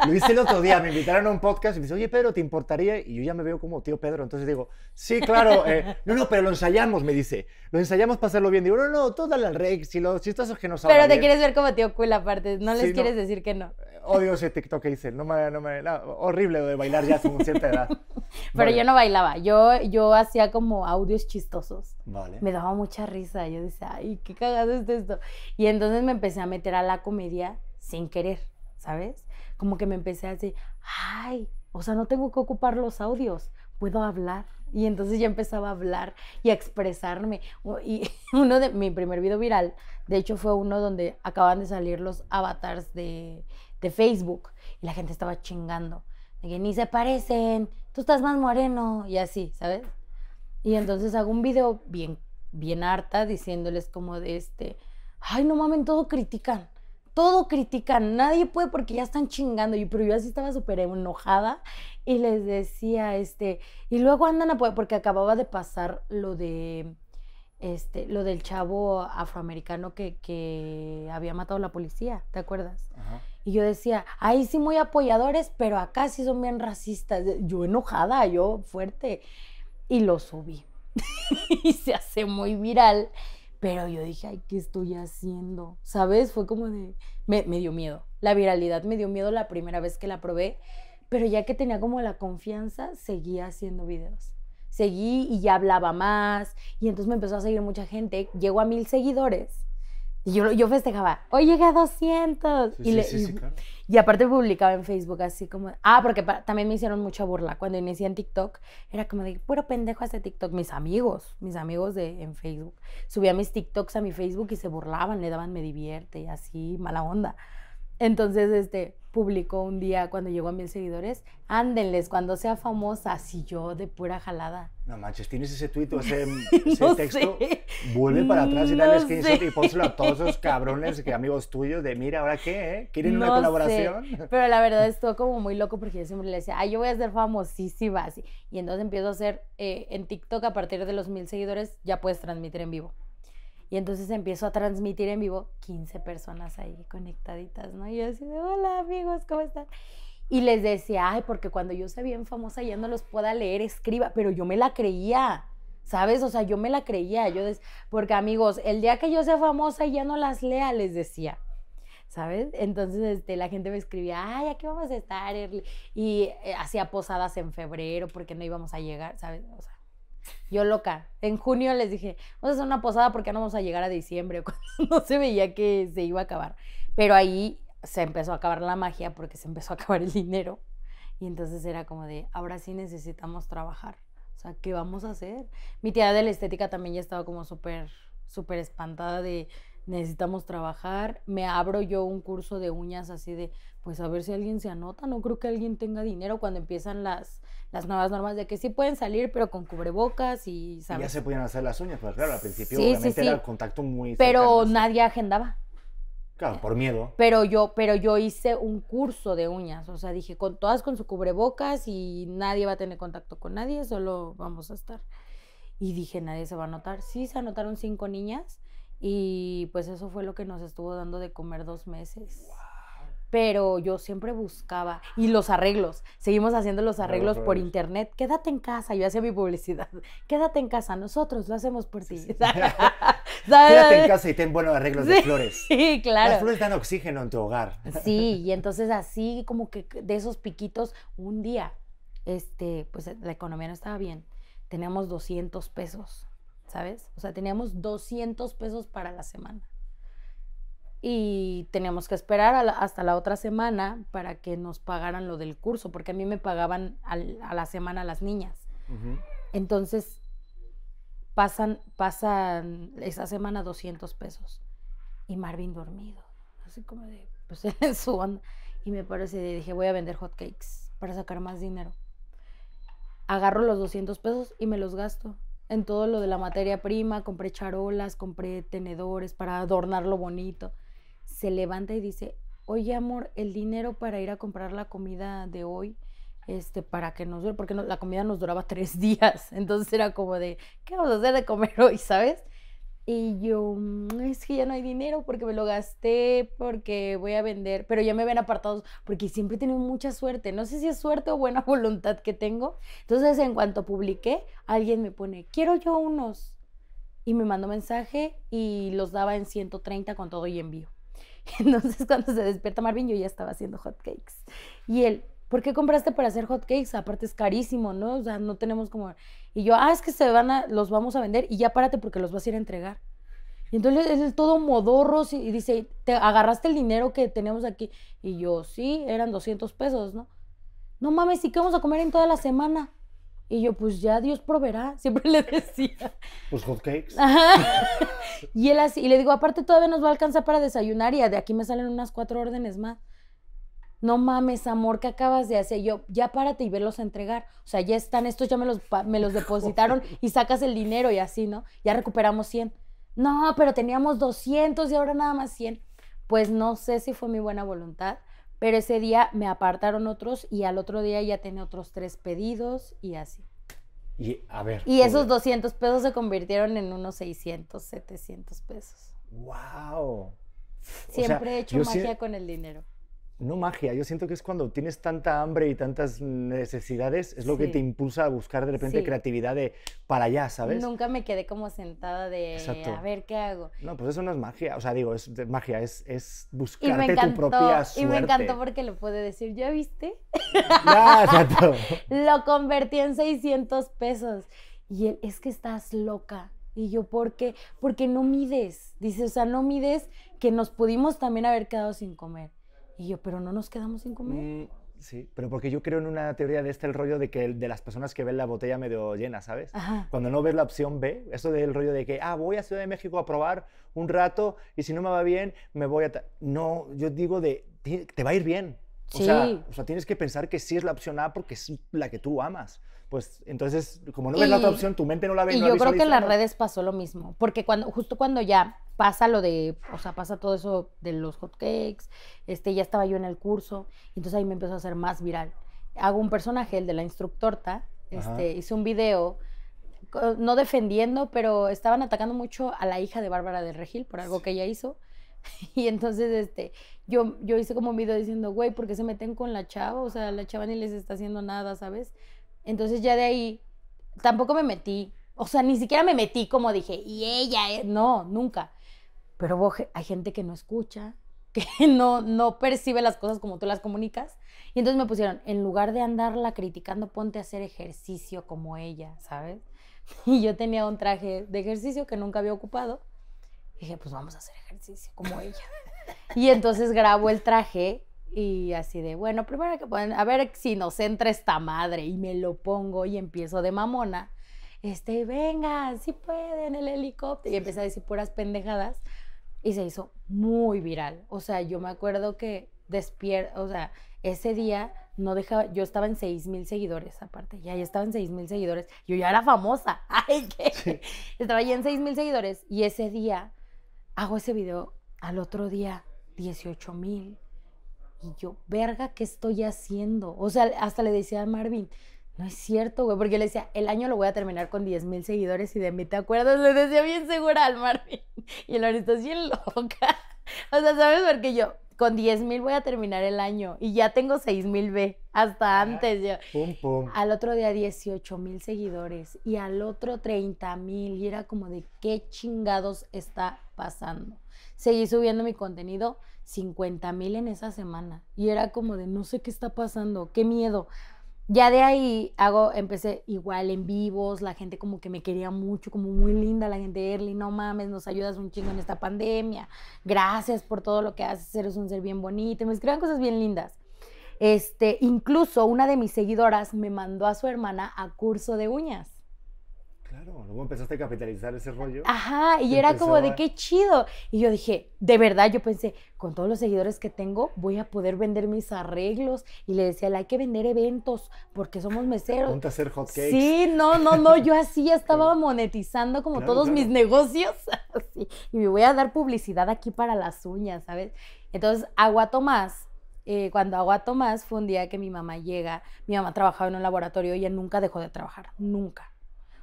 Lo hice el otro día, me invitaron a un podcast y me dice, oye Pedro, ¿te importaría? Y yo ya me veo como tío Pedro, entonces digo, sí, claro, eh, no, no, pero lo ensayamos, me dice, lo ensayamos para hacerlo bien. Digo, no, no, tú dale al rey si, lo, si que no Pero te quieres ver como tío cool aparte, no les quieres decir que no. Eh, odio ese TikTok que hice, no me, no me, horrible de bailar ya con cierta edad. pero yo no bailaba, yo, yo hacía como audios chistosos. Vale. Me daba mucha risa, yo decía, ay, qué cagado es esto. Y entonces me empecé a meter a la comedia sin querer, ¿sabes? como que me empecé a decir, ay, o sea, no tengo que ocupar los audios, puedo hablar. Y entonces ya empezaba a hablar y a expresarme. Y uno de mi primer video viral, de hecho, fue uno donde acaban de salir los avatars de, de Facebook y la gente estaba chingando. De que ni se parecen, tú estás más moreno y así, ¿sabes? Y entonces hago un video bien, bien harta diciéndoles como de este, ay, no mamen, todo critican todo critican, nadie puede porque ya están chingando. y pero yo así estaba súper enojada y les decía, este, y luego andan a porque acababa de pasar lo de, este, lo del chavo afroamericano que, había matado a la policía, ¿te acuerdas? Y yo decía, ahí sí muy apoyadores, pero acá sí son bien racistas. Yo enojada, yo fuerte. Y lo subí. y se hace muy viral. Pero yo dije, ay, ¿qué estoy haciendo? ¿Sabes? Fue como de... Me, dio miedo. La viralidad me dio miedo la primera vez que la probé, pero ya que tenía como la confianza, seguí haciendo videos seguí y ya hablaba más. Y entonces me empezó a seguir mucha gente. Llegó a mil seguidores yo, yo festejaba, hoy llegué a 200. y, y, aparte publicaba en Facebook así como, ah, porque también me hicieron mucha burla. Cuando inicié en TikTok, era como de, puro pendejo hace TikTok. Mis amigos, mis amigos de, en Facebook, subía mis TikToks a mi Facebook y se burlaban, le daban me divierte y así, mala onda. Entonces, este, publicó un día cuando llegó a mil seguidores, ándenles cuando sea famosa, si yo de pura jalada. No manches, tienes ese tuit o ese, texto, vuelve para atrás y dale que y pónselo a todos esos cabrones que amigos tuyos de mira, ¿ahora qué? Eh? ¿Quieren una colaboración? Pero la verdad estuvo como muy loco porque yo siempre le decía, ay, yo voy a ser famosísima. Y entonces empiezo a hacer eh, en TikTok a partir de los mil seguidores, ya puedes transmitir en vivo. Y entonces empiezo a transmitir en vivo 15 personas ahí conectaditas, ¿no? Y yo así de, hola amigos, ¿cómo están? Y les decía, ay, porque cuando yo sea bien famosa ya no los pueda leer, escriba, pero yo me la creía. ¿Sabes? O sea, yo me la creía. Yo porque amigos, el día que yo sea famosa y ya no las lea, les decía. ¿sabes? Entonces este, la gente me escribía, ay, aquí vamos a estar, y eh, hacía posadas en febrero porque no íbamos a llegar, ¿sabes? O sea, yo loca. En junio les dije, vamos a hacer una posada porque no vamos a llegar a diciembre, no se veía que se iba a acabar. Pero ahí se empezó a acabar la magia porque se empezó a acabar el dinero. Y entonces era como de, ahora sí necesitamos trabajar. O sea, ¿qué vamos a hacer? Mi tía de la estética también ya estaba como súper, súper espantada de, necesitamos trabajar. Me abro yo un curso de uñas así de, pues a ver si alguien se anota. No creo que alguien tenga dinero cuando empiezan las las nuevas normas de que sí pueden salir, pero con cubrebocas y, ¿sabes? ya se podían hacer las uñas, pero claro, al principio obviamente era el contacto muy Pero nadie agendaba. Claro, por miedo. Pero yo, pero yo hice un curso de uñas, o sea, dije, con todas con su cubrebocas y nadie va a tener contacto con nadie, solo vamos a estar. Y dije, nadie se va a notar. Sí, se anotaron cinco niñas y pues eso fue lo que nos estuvo dando de comer dos meses. Wow pero yo siempre buscaba. Y los arreglos, seguimos haciendo los arreglos por internet. Quédate en casa, yo hacía mi publicidad. Quédate en casa, nosotros lo hacemos por ti. Sí. Quédate en casa y ten buenos arreglos de flores. Sí, claro. Las flores dan oxígeno en tu hogar. Sí, y entonces así como que de esos piquitos, un día, este, pues eh, la economía no estaba bien. Teníamos 200 pesos, ¿sabes? O sea, teníamos 200 pesos para la semana y teníamos que esperar hasta la otra semana para que nos pagaran lo del curso, porque a mí me pagaban a la semana las niñas. Entonces, pasan, esa semana 200 pesos y Marvin dormido, así como de, pues, en su onda. Y me parece, dije, voy a vender hotcakes para sacar más dinero. Agarro los 200 pesos y me los gasto en todo lo de la materia prima, compré charolas, compré tenedores para adornar lo bonito se levanta y dice, oye amor, el dinero para ir a comprar la comida de hoy, este, para que nos dure, porque la comida nos duraba tres días, entonces era como de, ¿qué vamos a hacer de comer hoy, sabes? Y yo, mm, es que ya no hay dinero porque me lo gasté, porque voy a vender, pero ya me ven apartados, porque siempre he tenido mucha suerte, no sé si es suerte o buena voluntad que tengo. Entonces, en cuanto publiqué, alguien me pone, quiero yo unos. Y me mandó mensaje y los daba en 130 con todo y envío. Entonces cuando se despierta Marvin yo ya estaba haciendo hotcakes. Y él, ¿por qué compraste para hacer hotcakes? Aparte es carísimo, ¿no? O sea, no tenemos como... Y yo, ah, es que se van a, los vamos a vender y ya párate porque los vas a ir a entregar. Y entonces es todo modorro y dice, ¿te agarraste el dinero que tenemos aquí? Y yo, sí, eran 200 pesos, ¿no? No mames, ¿y qué vamos a comer en toda la semana? Y yo, pues ya Dios proveerá, siempre le decía. Pues hotcakes. Y él así, y le digo, aparte todavía nos va a alcanzar para desayunar y de aquí me salen unas cuatro órdenes más. No mames, amor, ¿qué acabas de hacer? yo, ya párate y verlos a entregar. O sea, ya están estos, ya me los, me los depositaron y sacas el dinero y así, ¿no? Ya recuperamos 100. No, pero teníamos 200 y ahora nada más 100. Pues no sé si fue mi buena voluntad pero ese día me apartaron otros y al otro día ya tenía otros tres pedidos y así. Y a ver. Y esos 200 pesos se convirtieron en unos 600, 700 pesos. ¡Wow! Siempre he hecho magia con el dinero no magia, yo siento que es cuando tienes tanta hambre y tantas necesidades, es lo que te impulsa a buscar de repente creatividad de para allá, ¿sabes? Nunca me quedé como sentada de a ver qué hago. No, pues eso no es magia, o sea, digo, es magia, es, es buscarte tu propia suerte. Y me encantó porque lo puede decir, ¿ya viste? Ya, ah, exacto. lo convertí en 600 pesos. Y él, es que estás loca. Y yo, ¿por qué? Porque no mides. Dice, o sea, no mides que nos pudimos también haber quedado sin comer y yo, pero no nos quedamos sin comer. Mm, sí, pero porque yo creo en una teoría de este el rollo de que de las personas que ven la botella medio llena, ¿sabes? Cuando no ves la opción B, eso del rollo de que, ah, voy a Ciudad de México a probar un rato y si no me va bien, me voy a... No, yo digo de, te va a ir bien. Sí. O, sea, tienes que pensar que sí es la opción A porque es la que tú amas. Pues entonces, como no ves la otra opción, tu mente no la ve. Y yo creo que en las ah, redes pasó lo mismo, porque cuando, justo cuando ya pasa lo de, o sea, pasa todo eso de los hotcakes, este, ya estaba yo en el curso, entonces ahí me empezó a hacer más viral. Hago un personaje, el de la instructorta, este, hice un video, no defendiendo, pero estaban atacando mucho a la hija de Bárbara del Regil por algo que ella hizo. Y entonces, este, yo, yo hice como un video diciendo, güey, ¿por qué se meten con la chava? O sea, la chava ni les está haciendo nada, ¿sabes? Entonces ya de ahí, tampoco me metí. O sea, ni siquiera me metí como dije, y ella, eh", no, nunca. Pero vos, hay gente que no escucha, que no, no percibe las cosas como tú las comunicas. Y entonces me pusieron, en lugar de andarla criticando, ponte a hacer ejercicio como ella, ¿sabes? Y yo tenía un traje de ejercicio que nunca había ocupado. dije, pues vamos a hacer ejercicio como ella. y entonces grabo el traje y así de, bueno, primero que pueden, a ver si nos entra esta madre. Y me lo pongo y empiezo de mamona. Este, venga, si puede en el helicóptero. Y empecé a decir puras pendejadas y se hizo muy viral. O sea, yo me acuerdo que despierto, o sea, ese día no dejaba, yo estaba en 6 mil seguidores aparte, ya, ahí estaba en 6 mil seguidores, yo ya era famosa, ay, estaba ya en 6 mil seguidores y ese día hago ese video, al otro día 18 mil y yo, verga, ¿qué estoy haciendo? O sea, hasta le decía a Marvin, no es cierto, güey, porque yo le decía, el año lo voy a terminar con 10 mil seguidores y de mí, ¿te acuerdas? Le decía bien segura al Marvin. Y el ahorita está bien loca. O sea, ¿sabes? por qué yo, con 10 mil voy a terminar el año y ya tengo 6 mil B, hasta ah, antes. Yo. Pum, pum. Al otro día 18 mil seguidores y al otro 30 mil y era como de qué chingados está pasando. Seguí subiendo mi contenido 50 mil en esa semana y era como de no sé qué está pasando, qué miedo ya de ahí hago, empecé igual en vivos, la gente como que me quería mucho, como muy linda la gente, Erly, no mames, nos ayudas un chingo en esta pandemia, gracias por todo lo que haces, eres un ser bien bonito, me escriban cosas bien lindas. Este, incluso una de mis seguidoras me mandó a su hermana a curso de uñas. Claro, luego empezaste a capitalizar ese rollo. Ajá, y era como de qué chido. Y yo dije, de verdad, yo pensé, con todos los seguidores que tengo, voy a poder vender mis arreglos. Y le decía, hay que vender eventos porque somos meseros. Ponte a hacer cakes Sí, no, no, no, yo así ya estaba monetizando como todos mis negocios. Y me voy a dar publicidad aquí para las uñas, ¿sabes? Entonces, aguato más. Eh, cuando hago Tomás fue un día que mi mamá llega, mi mamá trabajaba en un laboratorio y ella nunca dejó de trabajar, nunca.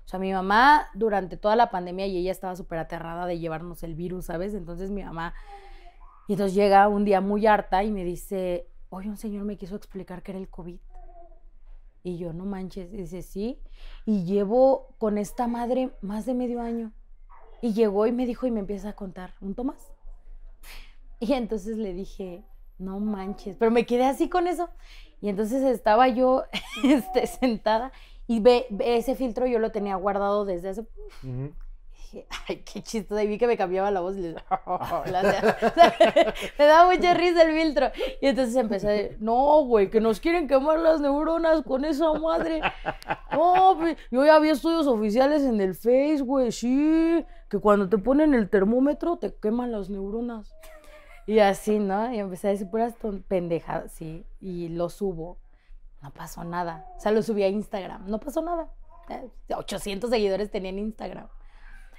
O sea, mi mamá durante toda la pandemia y ella estaba súper aterrada de llevarnos el virus, ¿sabes? Entonces mi mamá, y entonces llega un día muy harta y me dice, hoy un señor me quiso explicar que era el COVID. Y yo, no manches, y dice, sí. Y llevo con esta madre más de medio año. Y llegó y me dijo y me empieza a contar, ¿un Tomás? Y entonces le dije, no manches, pero me quedé así con eso. Y entonces estaba yo este, sentada y ve, ese filtro yo lo tenía guardado desde hace... ay, qué chistoso. Y vi que me cambiaba la voz y le oh, Me da mucha risa el filtro. Y entonces empecé a decir, no, güey, que nos quieren quemar las neuronas con esa madre. No, pues, yo ya vi estudios oficiales en el Face, güey, sí. Que cuando te ponen el termómetro te queman las neuronas. Y así, ¿no? Y empecé a decir puras pendejadas, sí. Y lo subo no pasó nada. O sea, lo subí a Instagram, no pasó nada. 800 eh, seguidores tenía en Instagram.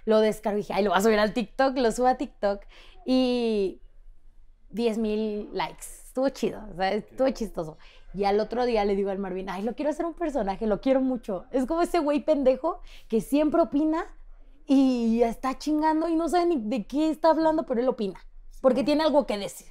Lo descargué, dije, ay, lo voy a subir al TikTok, lo subo a TikTok y 10 mil likes. Estuvo chido, o sea, estuvo chistoso. Y al otro día le digo al Marvin, ay, lo quiero hacer un personaje, lo quiero mucho. Es como ese güey pendejo que siempre opina y está chingando y no sabe ni de qué está hablando, pero él opina, porque tiene algo que decir.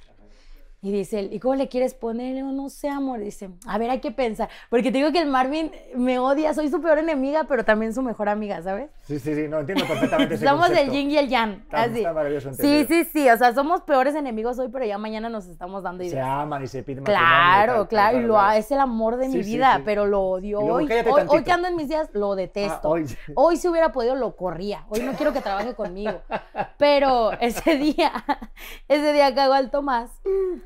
Y dice él, ¿y cómo le quieres poner? no sé, amor. Dice, a ver, hay que pensar. Porque te digo que el Marvin me odia, soy su peor enemiga, pero también su mejor amiga, ¿sabes? Sí, sí, sí, no, entiendo perfectamente Somos el yin y el yang. Está, maravilloso Sí, sí, sí, o sea, somos peores enemigos hoy, pero ya mañana nos estamos dando ideas. Se aman y se piden Claro, claro, y lo, es el amor de mi vida, pero lo odio hoy. Hoy, que ando en mis días, lo detesto. Ah, hoy. si hubiera podido, lo corría. Hoy no quiero que trabaje conmigo. Pero ese día, ese día cago al Tomás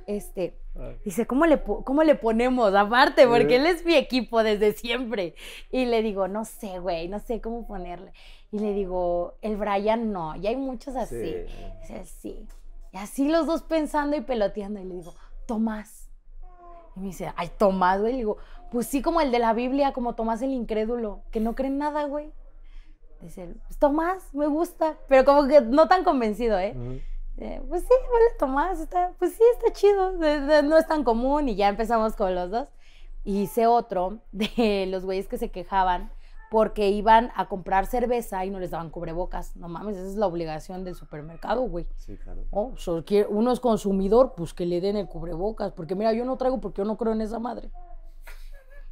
este, dice, ¿cómo le, ¿cómo le ponemos? Aparte, porque él es mi equipo desde siempre. Y le digo, no sé, güey, no sé cómo ponerle. Y le digo, el Brian no, y hay muchos así. Sí. Dice, sí. Y así los dos pensando y peloteando. Y le digo, Tomás. Y me dice, ay, Tomás, güey. Y le digo, pues sí, como el de la Biblia, como Tomás el incrédulo, que no cree en nada, güey. Dice, pues, Tomás, me gusta, pero como que no tan convencido, ¿eh? pues sí, vale Tomás, pues sí, está chido, no es tan común y ya empezamos con los dos. Y hice otro de los güeyes que se quejaban porque iban a comprar cerveza y no les daban cubrebocas. No mames, esa es la obligación del supermercado, güey. Sí, claro. Oh, uno es consumidor, pues que le den el cubrebocas, porque mira, yo no traigo porque yo no creo en esa madre.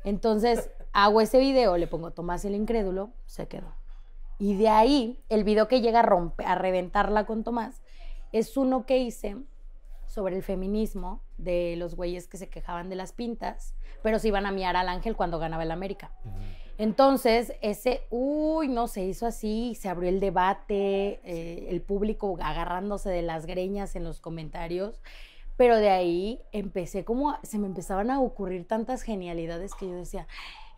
Entonces, hago ese video, le pongo Tomás el incrédulo, se quedó. Y de ahí, el video que llega a, romper, a reventarla con Tomás es uno que hice sobre el feminismo de los güeyes que se quejaban de las pintas, pero se iban a miar al ángel cuando ganaba el América. Entonces, ese, uy, no, se hizo así, se abrió el debate, eh, el público agarrándose de las greñas en los comentarios, pero de ahí empecé como, se me empezaban a ocurrir tantas genialidades que yo decía,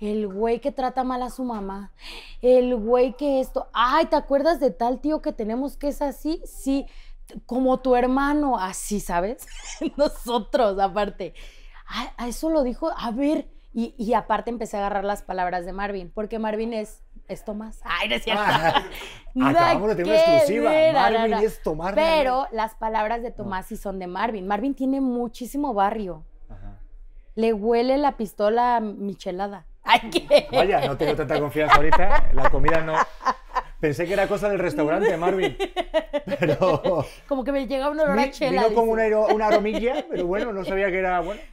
el güey que trata mal a su mamá, el güey que esto, ay, ¿te acuerdas de tal tío que tenemos que es así? Sí como tu hermano, así, ¿sabes? Nosotros, aparte. A, eso lo dijo, a ver. Y, aparte empecé a agarrar las palabras de Marvin, porque Marvin es, Tomás. Ay, no es cierto. Ah, acabamos de tener una exclusiva. Marvin es Tomás. Pero las palabras de Tomás sí son de Marvin. Marvin tiene muchísimo barrio. Ajá. Le huele la pistola michelada. Ay, ¿qué? Vaya, no tengo tanta confianza ahorita. La comida no. Pensé que era cosa del restaurante, Marvin. Pero. Como que me llegaba un olor a chela. Vino como una, aromilla, pero bueno, no sabía que era. no,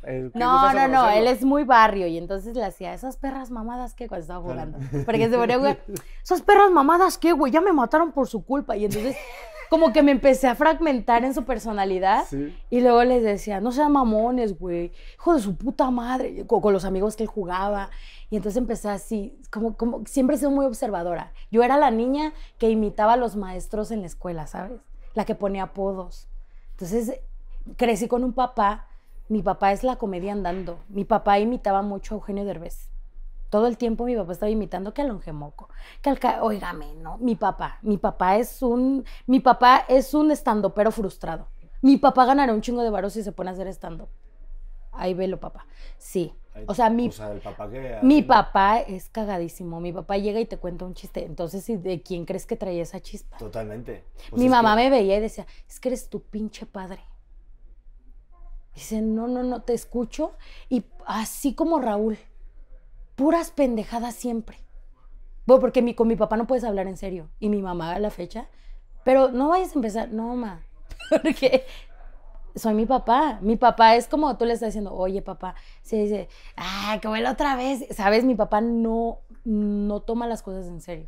no, no, él es muy barrio y entonces le hacía esas perras mamadas que cuando estaba jugando. Porque se ponía, güey, esas perras mamadas que, güey, ya me mataron por su culpa. Y entonces, como que me empecé a fragmentar en su personalidad. Y luego les decía, no sean mamones, güey, hijo de su puta madre, con los amigos que él jugaba. Y entonces empecé así, como, como siempre he sido muy observadora. Yo era la niña que imitaba a los maestros en la escuela, ¿sabes? La que ponía apodos. Entonces crecí con un papá, mi papá es la comedia andando. Mi papá imitaba mucho a Eugenio Derbez. Todo el tiempo mi papá estaba imitando que a Longemoco, que al... Oígame, ¿no? Mi papá, mi papá es un... Mi papá es un estandopero frustrado. Mi papá ganará un chingo de varos si se pone a hacer estando. Ahí velo, papá. Sí, o sea, mi, papá es cagadísimo. Mi papá llega y te cuenta un chiste. Entonces, ¿y ¿de quién crees que traía esa chispa? Totalmente. Pues mi mamá me veía y decía, es que eres tu pinche padre. Dice, no, no, no, te escucho. Y así como Raúl, puras pendejadas siempre. porque con mi papá no puedes hablar en serio. Y mi mamá a la fecha. Pero no vayas a empezar, no, mamá. Porque soy mi papá. Mi papá es como tú le estás diciendo, oye, papá. Se dice, ay, que otra vez. Sabes, mi papá no, no toma las cosas en serio.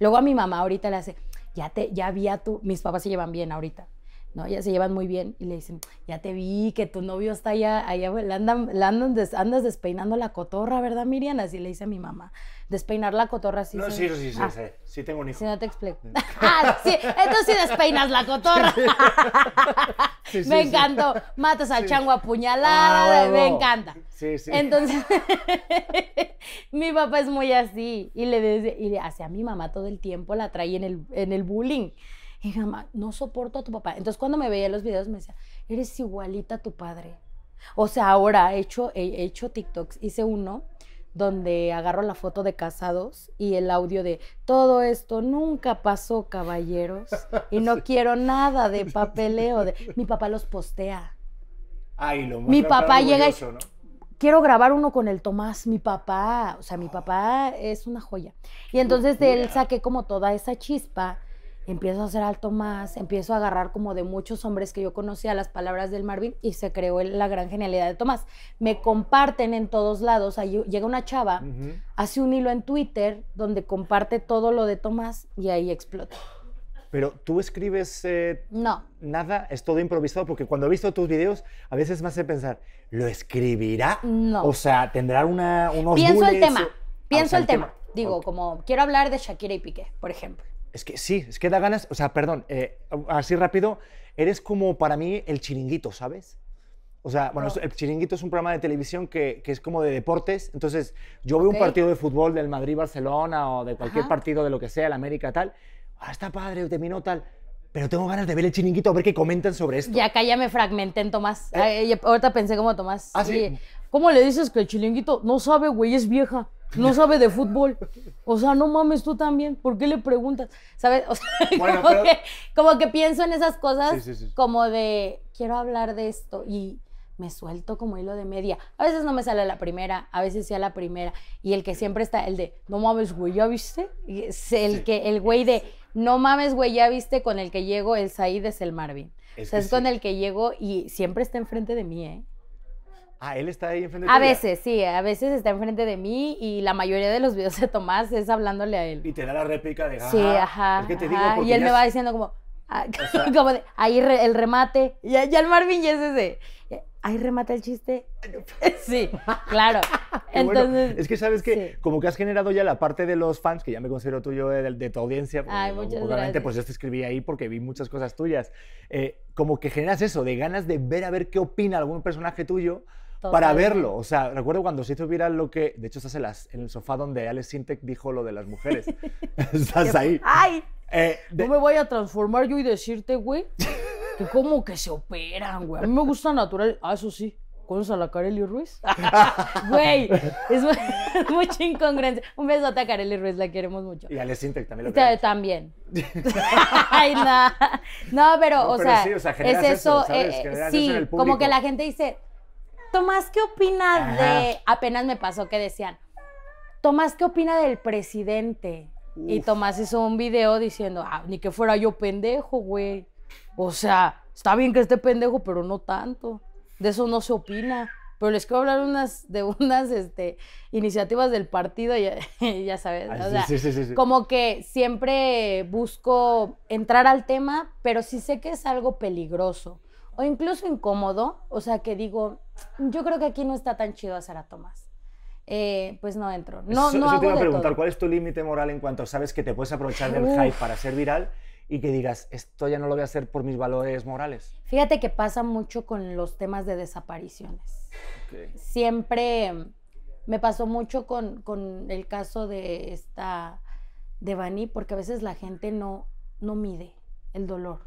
Luego a mi mamá ahorita le hace, ya te, ya vi a tu, mis papás se llevan bien ahorita. ¿no? Ya se llevan muy bien y le dicen, ya te vi, que tu novio está allá, allá, le andan, andas despeinando la cotorra, ¿verdad, Miriam? Así le dice a mi mamá. Despeinar la cotorra, sí. sí, sí, ah. sí, sí, tengo un hijo. Si no te explico. ah, sí, entonces sí despeinas la cotorra. me encantó. Matas a chango ah, apuñalada, me encanta. Sí, sí. Entonces, mi papá es muy así y le, dice, y a mi mamá todo el tiempo, la trae en el, en el bullying. Y no soporto a tu papá. Entonces cuando me veía los videos me decía, eres igualita a tu padre. O sea, ahora he hecho, he hecho TikToks, hice uno donde agarro la foto de casados y el audio de todo esto nunca pasó, caballeros, y no quiero nada de papeleo. De, mi papá los postea. Ay, lo mi papá llega y... Quiero grabar uno con el Tomás, mi papá, o sea, mi papá es una joya. Y entonces de él saqué como toda esa chispa empiezo a hacer alto más, empiezo a agarrar como de muchos hombres que yo conocía las palabras del Marvin y se creó la gran genialidad de Tomás. Me comparten en todos lados, llega una chava, hace un hilo en Twitter donde comparte todo lo de Tomás y ahí explota. Pero tú escribes eh, no. nada, es todo improvisado, porque cuando he visto tus videos, a veces me hace pensar, ¿lo escribirá? No. O sea, tendrá una, unos Pienso el tema, pienso ah, el, tema. Digo, como quiero hablar de Shakira y Piqué, por ejemplo. Es que sí, es que da ganas, o sea, perdón, eh, así rápido, eres como para mí el chiringuito, ¿sabes? O sea, bueno, el Chiringuito es un programa de televisión que, que es como de deportes. Entonces, yo veo un partido de fútbol del Madrid-Barcelona o de cualquier partido de lo que sea, el América, tal. Ah, está padre, terminó tal. Pero tengo ganas de ver el chiringuito, a ver qué comentan sobre esto. Y acá ya me fragmenté en Tomás. ¿Eh? ahorita pensé como Tomás. así ah, ¿Cómo le dices que el chiringuito no sabe, güey, es vieja? no sabe de fútbol. O sea, no mames tú también. ¿Por qué le preguntas? ¿Sabes? O sea, como, que, pienso en esas cosas como de, quiero hablar de esto y me suelto como hilo de media. A veces no me sale la primera, a veces sí a la primera. Y el que siempre está, el de, no mames, güey, ¿ya viste? el que, el güey de, no mames, güey, ¿ya viste? Con el que llego, el Said es el Marvin. o sea, es con el que llego y siempre está enfrente de mí, ¿eh? Ah, él está ahí enfrente de ti. A veces, sí, a veces está enfrente de mí y la mayoría de los videos de Tomás es hablándole a él. Y te da la réplica de, sí, ajá. que te y él me va diciendo como, ah, ahí el remate, ya, ya el Marvin ya es ese. Ahí remata el chiste. Sí, claro. Entonces, es que sabes que como que has generado ya la parte de los fans, que ya me considero tuyo eh, de, de tu audiencia, Ay, obviamente pues yo te escribí ahí porque vi muchas cosas tuyas, eh, como que generas eso, de ganas de ver a ver qué opina algún personaje tuyo para verlo. O sea, recuerdo cuando se hizo viral lo que, de hecho, estás en, el sofá donde Alex Sintek dijo lo de las mujeres. estás ahí. ¡Ay! Eh, No me voy a transformar yo y decirte, güey, que como que se operan, güey. A mí me gusta natural. Ah, eso sí. ¿Conoces a la Ruiz? Güey, es mucha incongruencia. Un besote a Carely Ruiz, la queremos mucho. Y a Sintec también lo queremos. También. Ay, no. No, pero, o, sea, sí, o, sea, es eso. Eh, sí, como que la gente dice, Tomás, ¿qué opina de.? Apenas me pasó que decían, Tomás, ¿qué opina del presidente? Y Tomás hizo un video diciendo, ah, ni que fuera yo pendejo, güey. O sea, está bien que esté pendejo, pero no tanto. De eso no se opina. Pero les quiero hablar unas, de unas este, iniciativas del partido, ya, ya sabes. como que siempre busco entrar al tema, pero sí sé que es algo peligroso o incluso incómodo. O sea, que digo, yo creo que aquí no está tan chido hacer a Tomás. Eh, pues no entro. No, no te preguntar, ¿cuál es tu límite moral en cuanto sabes que te puedes aprovechar del hype para ser viral y que digas, esto ya no lo voy a hacer por mis valores morales? Fíjate que pasa mucho con los temas de desapariciones. Siempre me pasó mucho con, el caso de esta, de Bani, porque a veces la gente no, no mide el dolor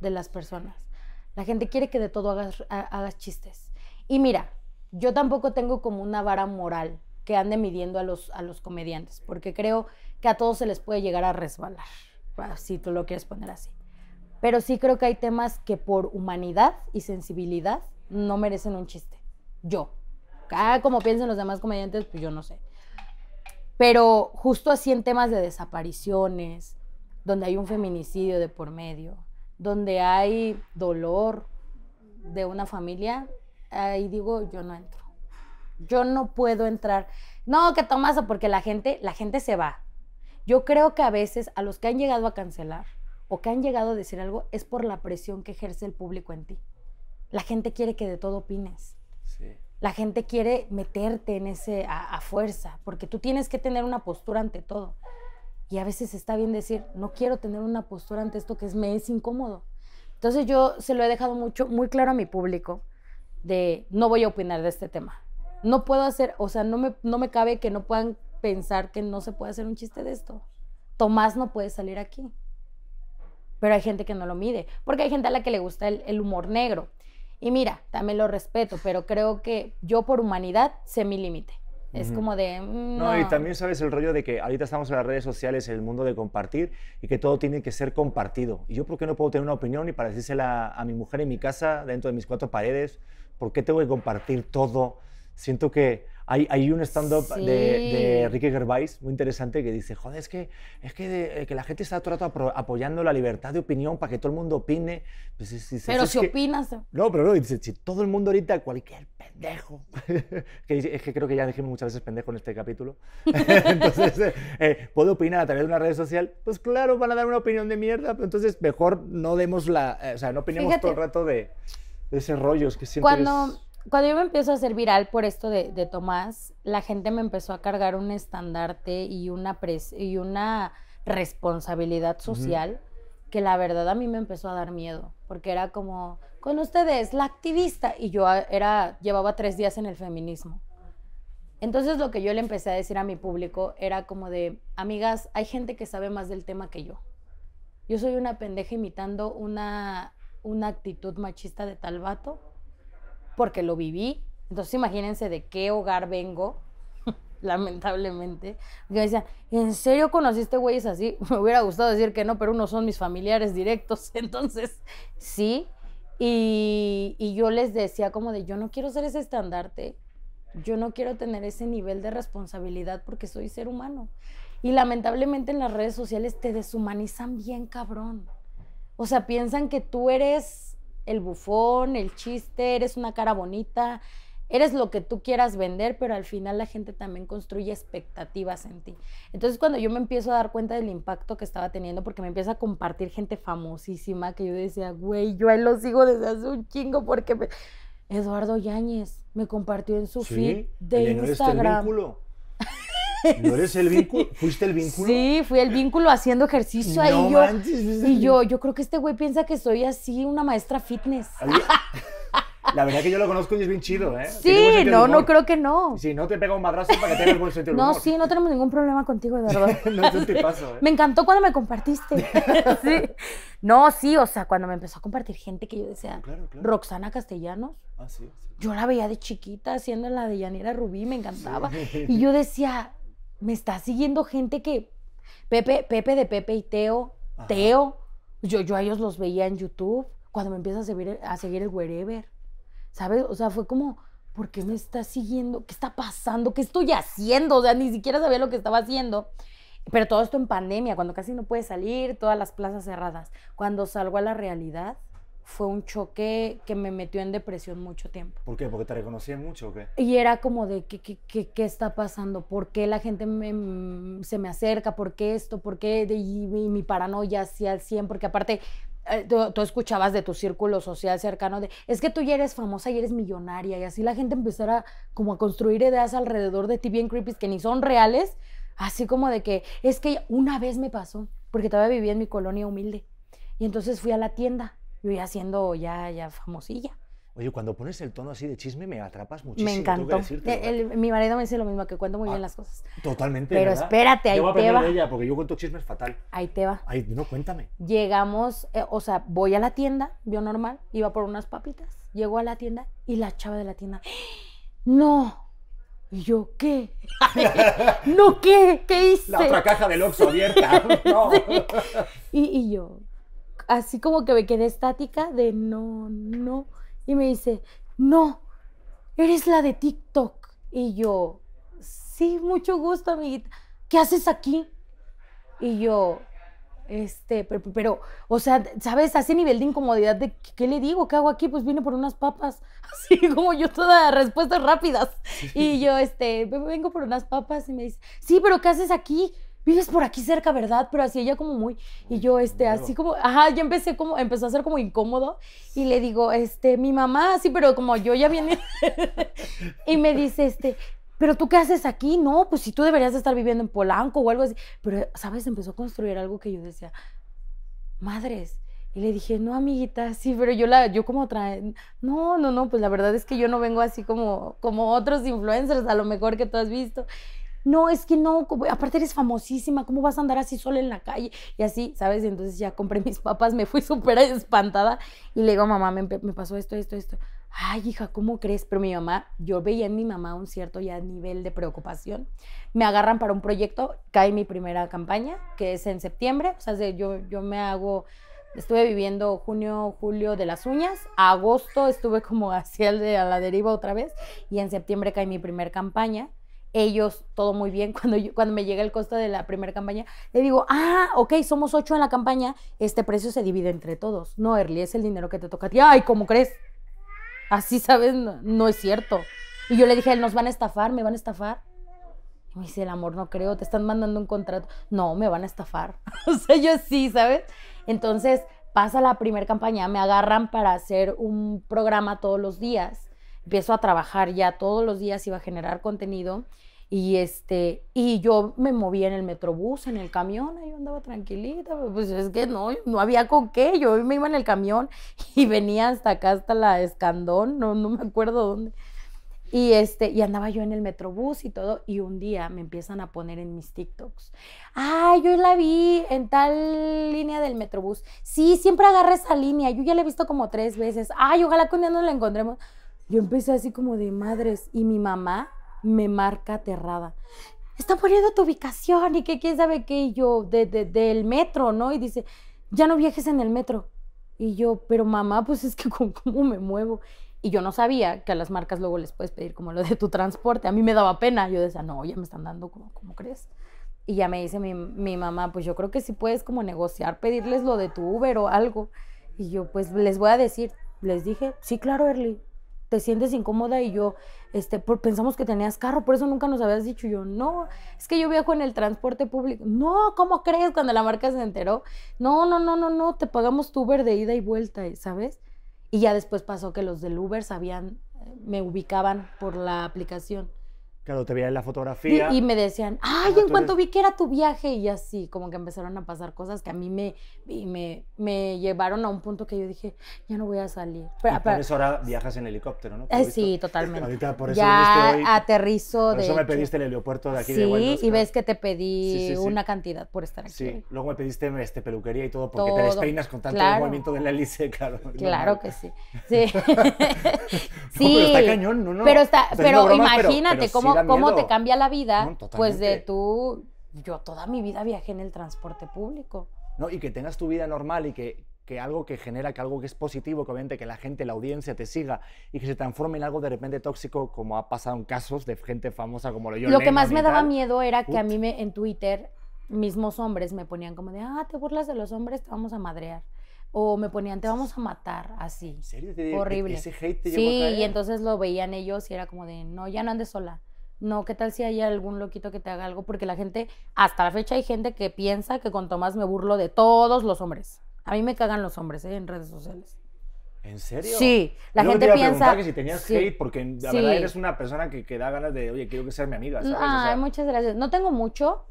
de las personas. La gente quiere que de todo hagas, hagas chistes y mira, yo tampoco tengo como una vara moral que ande midiendo a los, a los comediantes, porque creo que a todos se les puede llegar a resbalar, si tú lo quieres poner así. Pero sí creo que hay temas que por humanidad y sensibilidad no merecen un chiste. Yo. Ah, como piensen los demás comediantes, pues yo no sé. Pero justo así en temas de desapariciones, donde hay un feminicidio de por medio, donde hay dolor de una familia, y digo, yo no entro. Yo no puedo entrar. No, que tomazo, porque la gente, la gente se va. Yo creo que a veces a los que han llegado a cancelar o que han llegado a decir algo es por la presión que ejerce el público en ti. La gente quiere que de todo opines. La gente quiere meterte en ese a, fuerza, porque tú tienes que tener una postura ante todo. Y a veces está bien decir, no quiero tener una postura ante esto que es, me es incómodo. Entonces yo se lo he dejado mucho, muy claro a mi público de no voy a opinar de este tema. No puedo hacer, o sea, no me, no me cabe que no puedan pensar que no se puede hacer un chiste de esto. Tomás no puede salir aquí. Pero hay gente que no lo mide, porque hay gente a la que le gusta el, el humor negro. Y mira, también lo respeto, pero creo que yo por humanidad sé mi límite. Es como de... No. y también sabes el rollo de que ahorita estamos en las redes sociales, en el mundo de compartir, y que todo tiene que ser compartido. ¿Y yo por qué no puedo tener una opinión y para decírsela a mi mujer en mi casa, dentro de mis cuatro paredes? ¿Por qué tengo que compartir todo? Siento que hay, hay un stand-up de, Enrique Gervais muy interesante que dice, joder, es que, es que, eh, que la gente está todo el rato apoyando la libertad de opinión para que todo el mundo opine. Pues pero si opinas... No, pero no, dice, si todo el mundo ahorita, cualquier pendejo, que, es que creo que ya dijimos muchas veces pendejo en este capítulo, entonces, eh, eh, ¿puedo opinar a través de una red social? Pues claro, van a dar una opinión de mierda, pero entonces mejor no demos la, o sea, no opinemos todo el rato de... Desarrollos que sientes. Cuando, cuando yo me empiezo a hacer viral por esto de, Tomás, la gente me empezó a cargar un estandarte y una, y una responsabilidad social. que la verdad a mí me empezó a dar miedo, porque era como, con ustedes, la activista, y yo era, llevaba tres días en el feminismo. Entonces lo que yo le empecé a decir a mi público era como de, amigas, hay gente que sabe más del tema que yo. Yo soy una pendeja imitando una una actitud machista de tal vato, porque lo viví. Entonces imagínense de qué hogar vengo, lamentablemente. Yo me ¿en serio conociste güeyes así? Me hubiera gustado decir que no, pero uno son mis familiares directos. Entonces, sí. Y, y yo les decía como de, yo no quiero ser ese estandarte, yo no quiero tener ese nivel de responsabilidad porque soy ser humano. Y lamentablemente en las redes sociales te deshumanizan bien, cabrón. O sea, piensan que tú eres el bufón, el chiste, eres una cara bonita, eres lo que tú quieras vender, pero al final la gente también construye expectativas en ti. Entonces cuando yo me empiezo a dar cuenta del impacto que estaba teniendo, porque me empieza a compartir gente famosísima que yo decía, güey, yo ahí lo sigo desde hace un chingo porque me... Eduardo Yáñez me compartió en su feed de Instagram. ¿No eres el vínculo? ¿Fuiste el vínculo? Sí, fui el vínculo haciendo ejercicio ahí. yo, y yo, yo creo que este güey piensa que soy así, una maestra fitness. La verdad que yo lo conozco y es bien chido, ¿eh? Sí, no, no creo que no. Si no, te pega un madrazo para que tengas buen sentido humor. No, sí, no tenemos ningún problema contigo, de verdad. no, paso, ¿eh? Me encantó cuando me compartiste. sí. No, sí, o sea, cuando me empezó a compartir gente que yo decía, claro, claro. Roxana Castellanos. Ah, sí, Yo la veía de chiquita haciendo la de Yanira Rubí, me encantaba. Y yo decía, me está siguiendo gente que. Pepe, Pepe de Pepe y Teo, Teo. Yo, yo a ellos los veía en YouTube cuando me empieza a seguir, a seguir el wherever. ¿Sabes? O sea, fue como, ¿por qué me está siguiendo? ¿Qué está pasando? ¿Qué estoy haciendo? O sea, ni siquiera sabía lo que estaba haciendo. Pero todo esto en pandemia, cuando casi no puede salir, todas las plazas cerradas. Cuando salgo a la realidad, fue un choque que me metió en depresión mucho tiempo. ¿Por qué? ¿Porque te reconocían mucho o qué? Y era como de, ¿qué, qué, qué, qué está pasando? ¿Por qué la gente mm, se me acerca? ¿Por qué esto? ¿Por qué de, mi paranoia hacia el 100? Porque aparte, eh, tú, escuchabas de tu círculo social cercano de, es que tú ya eres famosa y eres millonaria. Y así la gente empezara como a construir ideas alrededor de ti bien creepy que ni son reales. Así como de que, es que una vez me pasó, porque todavía vivía en mi colonia humilde. Y entonces fui a la tienda yo ya siendo ya, ya famosilla. Oye, cuando pones el tono así de chisme me atrapas muchísimo. Me encantó. Decirte, eh, ¿eh? mi marido me dice lo mismo, que cuento muy ah, bien las cosas. Totalmente. Pero espérate, ahí te va. De ella porque yo cuento chismes fatal. Ahí te va. no, cuéntame. Llegamos, eh, o sea, voy a la tienda, yo normal, iba por unas papitas, llego a la tienda y la chava de la tienda, ¡Ah! no. ¿Y yo qué? ¿No qué? ¿Qué hice? La otra caja del Oxxo abierta. No. Y, y yo, así como que me quedé estática de no, no. Y me dice, no, eres la de TikTok. Y yo, sí, mucho gusto, amiguita. ¿Qué haces aquí? Y yo, este, pero, pero, o sea, ¿sabes? A ese nivel de incomodidad de ¿qué le digo? ¿Qué hago aquí? Pues vine por unas papas. Así como yo todas respuestas rápidas. Y yo, este, vengo por unas papas y me dice, sí, pero ¿qué haces aquí? vives por aquí cerca, ¿verdad? Pero así ella como muy, y yo, este, así como, ajá, ya empecé como, empezó a ser como incómodo y le digo, este, mi mamá, sí, pero como yo ya viene, y me dice, este, pero tú qué haces aquí, no, pues si tú deberías estar viviendo en Polanco o algo así, pero, ¿sabes? Empezó a construir algo que yo decía, madres. Y le dije, no, amiguita, sí, pero yo la, yo como trae, no, no, no, pues la verdad es que yo no vengo así como, como otros influencers, a lo mejor que tú has visto no, es que no, aparte eres famosísima, ¿cómo vas a andar así sola en la calle? Y así, ¿sabes? Entonces ya compré mis papas, me fui súper espantada y le digo, mamá, me, pasó esto, esto, esto. Ay, hija, ¿cómo crees? Pero mi mamá, yo veía en mi mamá un cierto ya nivel de preocupación. Me agarran para un proyecto, cae mi primera campaña, que es en septiembre, o sea, yo, yo me hago... Estuve viviendo junio, julio de las uñas, agosto estuve como hacia a la deriva otra vez y en septiembre cae mi primera campaña ellos, todo muy bien. Cuando, cuando me llega el costo de la primera campaña, le digo, ah, ok, somos ocho en la campaña, este precio se divide entre todos. No, Erly, es el dinero que te toca a ti. Ay, ¿cómo crees? Así, ¿sabes? No, es cierto. Y yo le dije, nos van a estafar, me van a estafar. Y me dice, el amor, no creo, te están mandando un contrato. No, me van a estafar. o sea, yo sí, ¿sabes? Entonces pasa la primera campaña, me agarran para hacer un programa todos los días empiezo a trabajar ya todos los días, iba a generar contenido. Y, este, y yo me movía en el metrobús, en el camión, ahí andaba tranquilita, pues es que no, no había con qué, yo me iba en el camión y venía hasta acá, hasta la Escandón, no, no me acuerdo dónde. Y, este, y andaba yo en el metrobús y todo, y un día me empiezan a poner en mis TikToks. ¡ay! yo la vi en tal línea del metrobús. Sí, siempre agarra esa línea, yo ya la he visto como tres veces. Ay, ojalá que un día nos la encontremos. Yo empecé así como de madres y mi mamá me marca aterrada. Está poniendo tu ubicación y que quién sabe qué, y yo de, del metro, ¿no? Y dice, ya no viajes en el metro. Y yo, pero mamá, pues es que ¿cómo, me muevo? Y yo no sabía que a las marcas luego les puedes pedir como lo de tu transporte. A mí me daba pena. Yo decía, no, ya me están dando como, ¿cómo crees? Y ya me dice mi, mi, mamá, pues yo creo que sí puedes como negociar, pedirles lo de tu Uber o algo. Y yo, pues les voy a decir, les dije, sí, claro, Erly, te sientes incómoda y yo, este, por, pensamos que tenías carro, por eso nunca nos habías dicho. yo, no, es que yo viajo en el transporte público. No, ¿cómo crees? Cuando la marca se enteró, no, no, no, no, no, te pagamos tu Uber de ida y vuelta, ¿sabes? Y ya después pasó que los del Uber sabían, eh, me ubicaban por la aplicación. Claro, te veía en la fotografía. Y, me decían, ay, en cuanto vi que era tu viaje, y así, como que empezaron a pasar cosas que a mí me, me, me llevaron a un punto que yo dije, ya no voy a salir. Pero, y por eso ahora viajas en helicóptero, ¿no? Eh, sí, totalmente. Ahorita por eso ya hoy, aterrizo. Por eso me pediste el helipuerto de aquí sí, de Sí, y ves que te pedí una cantidad por estar aquí. Sí, luego me pediste este, peluquería y todo, porque te despeinas con tanto movimiento de la hélice, claro. Claro que sí. Sí. pero está cañón, ¿no? no. Pero, está, pero imagínate cómo cómo, te cambia la vida, pues de tú, yo toda mi vida viajé en el transporte público. No, y que tengas tu vida normal y que, que algo que genera, que algo que es positivo, que obviamente que la gente, la audiencia te siga y que se transforme en algo de repente tóxico, como ha pasado en casos de gente famosa como lo yo. Lo que más me daba miedo era que a mí me, en Twitter mismos hombres me ponían como de, ah, te burlas de los hombres, te vamos a madrear. O me ponían, te vamos a matar, así. E- Horrible. sí, y entonces lo veían ellos y era como de, no, ya no andes sola no, ¿qué tal si hay algún loquito que te haga algo? Porque la gente, hasta la fecha hay gente que piensa que con Tomás me burlo de todos los hombres. A mí me cagan los hombres ¿eh? en redes sociales. ¿En serio? Sí, la gente piensa. que si tenías hate, porque la verdad eres una persona que, da ganas de, oye, quiero que seas mi amiga. ¿sabes? muchas gracias. No tengo mucho,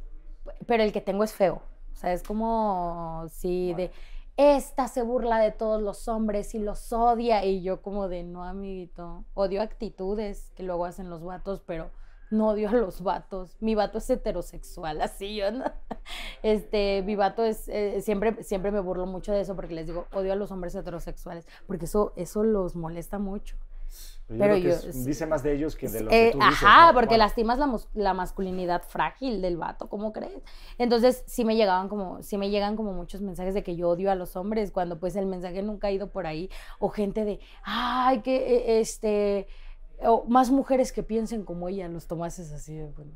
pero el que tengo es feo. O sea, es como si de esta se burla de todos los hombres y los odia. Y yo como de, no, amiguito, odio actitudes que luego hacen los guatos, pero no odio a los vatos, mi vato es heterosexual, así yo, ¿no? Este, mi vato es, eh, siempre, siempre me burlo mucho de eso porque les digo, odio a los hombres heterosexuales, porque eso, eso los molesta mucho. Pero, yo, dice más de ellos que de lo que eh, tú dices, Ajá, porque lastimas la, la, masculinidad frágil del vato, ¿cómo crees? Entonces, sí me llegaban como, sí me llegan como muchos mensajes de que yo odio a los hombres, cuando pues el mensaje nunca ha ido por ahí, o gente de, ay, que, e, este o más mujeres que piensen como ella, los tomases así bueno.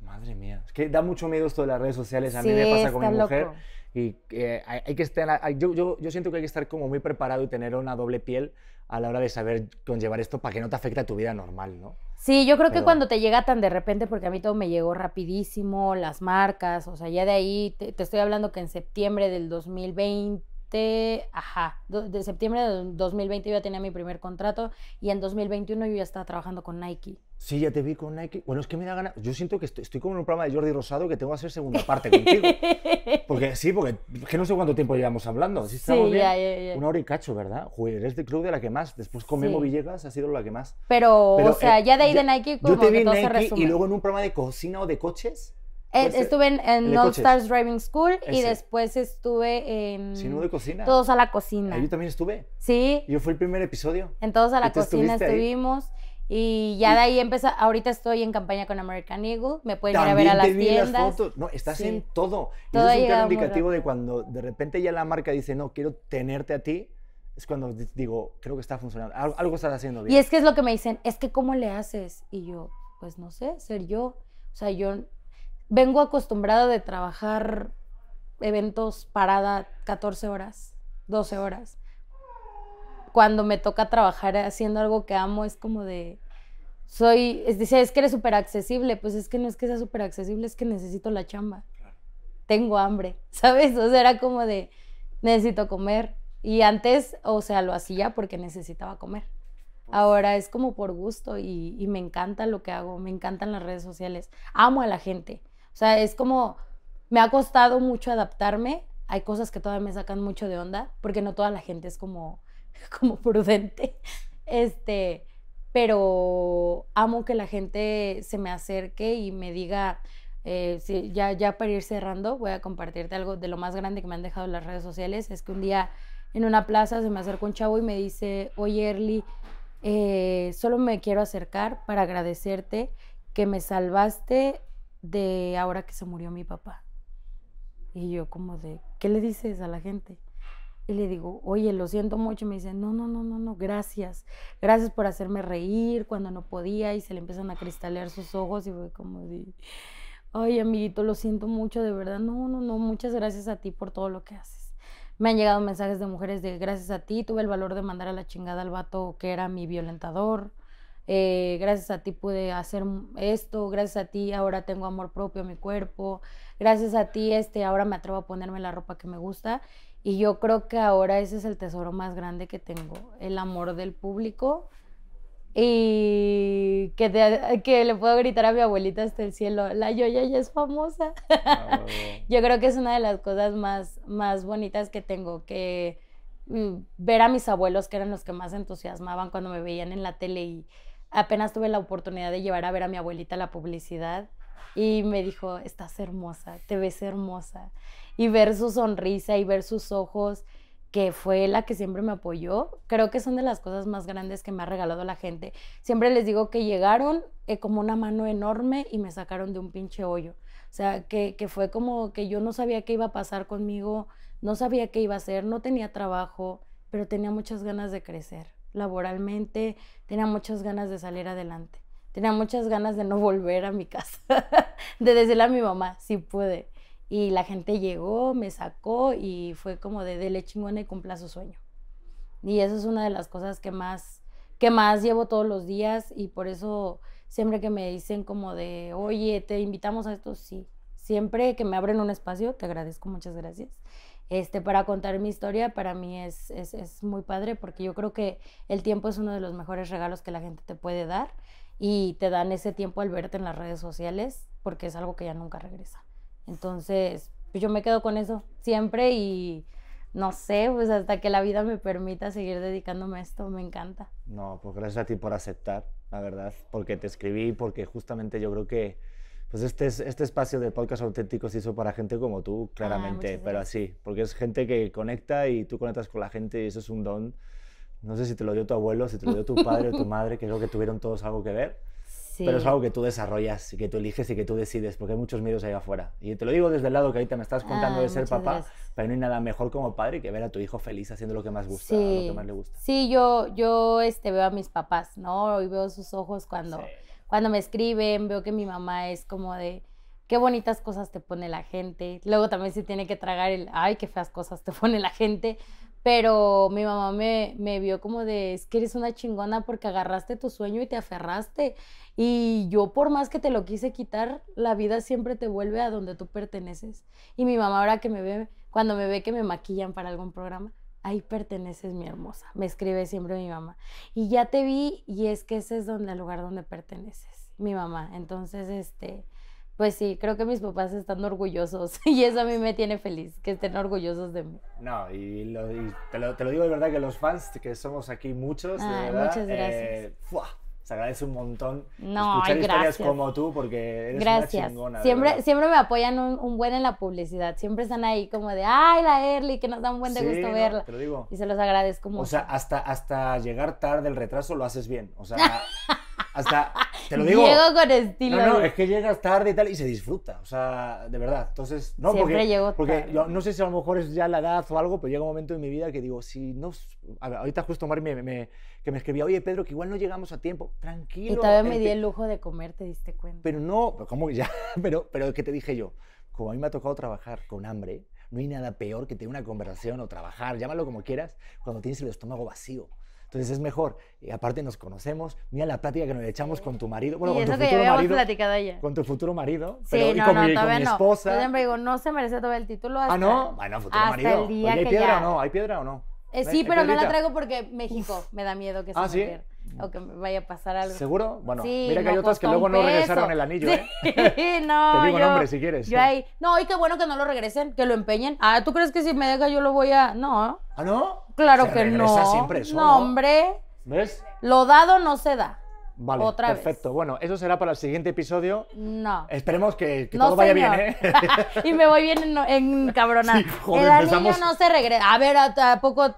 Madre mía, es que da mucho miedo esto de las redes sociales, a mí me pasa con mi mujer. Y eh, hay, que estar, yo, yo, siento que hay que estar como muy preparado y tener una doble piel a la hora de saber conllevar esto para que no te afecte a tu vida normal, ¿no? Sí, yo creo que cuando te llega tan de repente, porque a mí todo me llegó rapidísimo, las marcas, o sea, ya de ahí, te estoy hablando que en septiembre del 2020, este, ajá, de septiembre de 2020 yo ya tenía mi primer contrato y en 2021 yo ya estaba trabajando con Nike. Sí, ya te vi con Nike. Bueno, es que me da ganas. Yo siento que estoy, como en un programa de Jordi Rosado que tengo que hacer segunda parte contigo. Porque sí, porque que no sé cuánto tiempo llevamos hablando. Sí, estamos bien. Una hora y cacho, ¿verdad? Joder, eres del club de la que más. Después con Memo Villegas ha sido la que más. Pero, o sea, eh, ya de ahí de Nike, como yo te vi Nike se Y luego en un programa de cocina o de coches eh, pues, estuve en, North Stars Driving School y después estuve en... de cocina. Todos a la cocina. Ahí yo también estuve. Sí. Yo fui el primer episodio. En Todos a la cocina estuvimos. Y ya de ahí empieza ahorita estoy en campaña con American Eagle, me pueden ir a ver a la te Las fotos. No, estás en todo. todo Eso es un indicativo de cuando de repente ya la marca dice, no, quiero tenerte a ti, es cuando digo, creo que está funcionando, algo, algo estás haciendo bien. Y es que es lo que me dicen, es que ¿cómo le haces? Y yo, pues no sé, ser yo. O sea, yo vengo acostumbrada de trabajar eventos parada 14 horas, 12 horas. Cuando me toca trabajar haciendo algo que amo es como de soy, es, dice, es que eres súper accesible, pues es que no es que sea súper accesible, es que necesito la chamba. Tengo hambre, ¿sabes? O sea, era como de necesito comer. Y antes, o sea, lo hacía porque necesitaba comer. Ahora es como por gusto y, y, me encanta lo que hago, me encantan las redes sociales, amo a la gente. O sea, es como, me ha costado mucho adaptarme. Hay cosas que todavía me sacan mucho de onda, porque no toda la gente es como, como prudente. Este, pero amo que la gente se me acerque y me diga, eh, ya, ya para ir cerrando, voy a compartirte algo de lo más grande que me han dejado las redes sociales. Es que un día en una plaza se me acercó un chavo y me dice, oye Erly, eh, solo me quiero acercar para agradecerte que me salvaste de ahora que se murió mi papá. Y yo como de, ¿qué le dices a la gente? Y le digo, oye, lo siento mucho. Y me dice, no, no, no, no, no, gracias. Gracias por hacerme reír cuando no podía. Y se le empiezan a cristalear sus ojos. Y voy como de, oye amiguito, lo siento mucho, de verdad. No, no, no, muchas gracias a ti por todo lo que haces. Me han llegado mensajes de mujeres de, gracias a ti, tuve el valor de mandar a la chingada al vato que era mi violentador. Eh, gracias a ti pude hacer esto, gracias a ti ahora tengo amor propio a mi cuerpo, gracias a ti este, ahora me atrevo a ponerme la ropa que me gusta y yo creo que ahora ese es el tesoro más grande que tengo, el amor del público y que, que le puedo gritar a mi abuelita hasta el cielo, la Yoya ya es famosa. Ah, yo creo que es una de las cosas más, más bonitas que tengo, que mm, ver a mis abuelos que eran los que más entusiasmaban cuando me veían en la tele y apenas tuve la oportunidad de llevar a ver a mi abuelita la publicidad y me dijo, estás hermosa, te ves hermosa. Y ver su sonrisa y ver sus ojos, que fue la que siempre me apoyó, creo que son de las cosas más grandes que me ha regalado la gente. Siempre les digo que llegaron eh, como una mano enorme y me sacaron de un pinche hoyo. O sea, que, que fue como que yo no sabía qué iba a pasar conmigo, no sabía qué iba a hacer, no tenía trabajo, pero tenía muchas ganas de crecer laboralmente, tenía muchas ganas de salir adelante, tenía muchas ganas de no volver a mi casa, de decirle a mi mamá, si puede. pude. Y la gente llegó, me sacó y fue como de dele chingona y cumpla su sueño. Y eso es una de las cosas que más, que más llevo todos los días y por eso siempre que me dicen como de, oye, te invitamos a esto, sí. Siempre que me abren un espacio, te agradezco, muchas gracias este, para contar mi historia, para mí es, muy padre porque yo creo que el tiempo es uno de los mejores regalos que la gente te puede dar y te dan ese tiempo al verte en las redes sociales porque es algo que ya nunca regresa. Entonces, pues, yo me quedo con eso siempre y no sé, pues hasta que la vida me permita seguir dedicándome a esto, me encanta. No, pues gracias a ti por aceptar, la verdad, porque te escribí, porque justamente yo creo que pues este, este espacio de podcast se hizo para gente como tú, ah, claramente, pero así, porque es gente que conecta y tú conectas con la gente y eso es un don. No sé si te lo dio tu abuelo, si te lo dio tu padre o tu madre, que creo que tuvieron todos algo que ver. Pero es algo que tú desarrollas y que tú eliges y que tú decides, porque hay muchos miedos ahí afuera. Y te lo digo desde el lado que ahorita me estás contando ah, de ser papá, pero no hay nada mejor como padre que ver a tu hijo feliz haciendo lo que más gusta, sí. lo que más le gusta. Sí, yo, yo este, veo a mis papás, ¿no? Y veo sus ojos cuando cuando me escriben, veo que mi mamá es como de qué bonitas cosas te pone la gente. Luego también se tiene que tragar el, ay, qué feas cosas te pone la gente. Pero mi mamá me, me, vio como de, es que eres una chingona porque agarraste tu sueño y te aferraste. Y yo por más que te lo quise quitar, la vida siempre te vuelve a donde tú perteneces. Y mi mamá ahora que me ve, cuando me ve que me maquillan para algún programa, ahí perteneces mi hermosa, me escribe siempre mi mamá. Y ya te vi y es que ese es donde el lugar donde perteneces, mi mamá. Entonces, este, pues sí, creo que mis papás están orgullosos y eso a mí me tiene feliz, que estén orgullosos de mí. No, y, te, lo, digo de verdad que los fans, que somos aquí muchos, de verdad, muchas gracias. Eh, se agradece un montón no, escuchar historias como tú porque eres gracias. Una chingona, siempre, siempre me apoyan un, buen en la publicidad. Siempre están ahí como de, ay, la Early, que nos da un buen de gusto verla. Y se los agradezco mucho. O sea, hasta, hasta llegar tarde el retraso lo haces bien. O sea, Hasta, te lo digo. Llego con estilo. No, es que llegas tarde y tal, y se disfruta, o sea, de verdad. Entonces, no, Siempre porque, llego porque Yo, no sé si a lo mejor es ya la edad o algo, pero llega un momento en mi vida que digo, si no. A ver, ahorita justo tomarme me, que me escribía, oye Pedro, que igual no llegamos a tiempo, tranquilo. Y todavía me di el lujo de comer, te diste cuenta. Pero no, pero ¿cómo ya? Pero, pero ¿qué te dije yo? Como a mí me ha tocado trabajar con hambre, no hay nada peor que tener una conversación o trabajar, llámalo como quieras, cuando tienes el estómago vacío. Entonces es mejor. Eh, aparte nos conocemos. Mira la plática que nos echamos con tu marido. Bueno, con tu futuro marido. Con tu futuro marido. no, y con, no, mi, esposa. No. Yo digo, no se merece todo el título. ah, no. Bueno, futuro marido. ¿Hay piedra o no? ¿Hay piedra o no? Eh, sí, pero no la traigo porque México me da miedo que ah, se ah, Mujer o que me vaya a pasar algo. ¿Seguro? Bueno, mira que hay otras pues que luego no regresaron el anillo, ¿eh? sí, no. Te digo nombre si quieres. no, y qué bueno que no lo regresen, que lo empeñen. Ah, ¿tú crees que si me deja yo lo voy a.? No. ¿Ah, no? Claro que no. siempre eso. No, hombre. ¿Ves? Lo dado no se da. Vale, Otra perfecto. Bueno, eso será para el siguiente episodio. No. Esperemos que, todo vaya bien, ¿eh? y me voy bien en, en el anillo no se regresa. A ver, ¿a, poco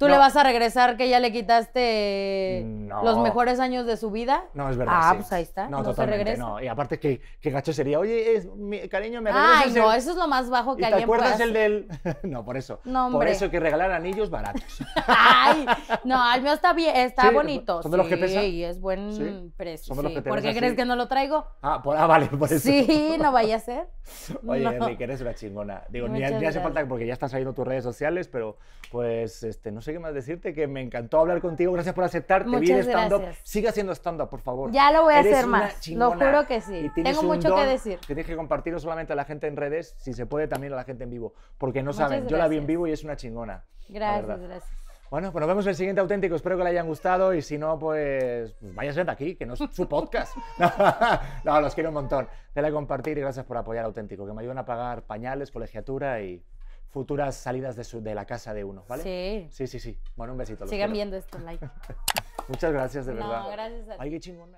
¿Tú le vas a regresar que ya le quitaste los mejores años de su vida? No, es verdad. Ah, pues ahí está. No, no totalmente, Y aparte, ¿qué, qué, gacho sería. Oye, cariño, me regresas. Ay, no, eso es lo más bajo que ¿Y alguien ¿Te acuerdas el del.? no, por eso. No, Por eso que regalar anillos baratos. Ay, no, al mío está bien, está bonito. Son de los que pesan. Sí, es buen precio. ¿Por qué crees que no lo traigo? Ah, por, ah, vale, por eso. Sí, no vaya a ser. Oye, que eres una chingona. Digo, ni, hace falta porque ya están saliendo tus redes sociales, pero pues, este, no sé que más decirte, que me encantó hablar contigo. Gracias por aceptarte. Muchas stand Siga haciendo stand-up, por favor. Ya lo voy a hacer más. Lo juro que sí. Tengo mucho que decir. Que tienes que compartirlo solamente a la gente en redes, si se puede también a la gente en vivo. Porque no saben, yo la vi en vivo y es una chingona. Gracias, gracias. Bueno, pues nos vemos en el siguiente auténtico. Espero que le hayan gustado y si no, pues, pues váyanse de aquí, que no es su podcast. No, los quiero un montón. Dale a compartir y gracias por apoyar auténtico, que me ayudan a pagar pañales, colegiatura y futuras salidas de, de la casa de uno, ¿vale? Sí. Sí, sí, sí. Bueno, un besito. Sigan viendo esto, like. Muchas gracias, de verdad. No, gracias a ti. Ay, qué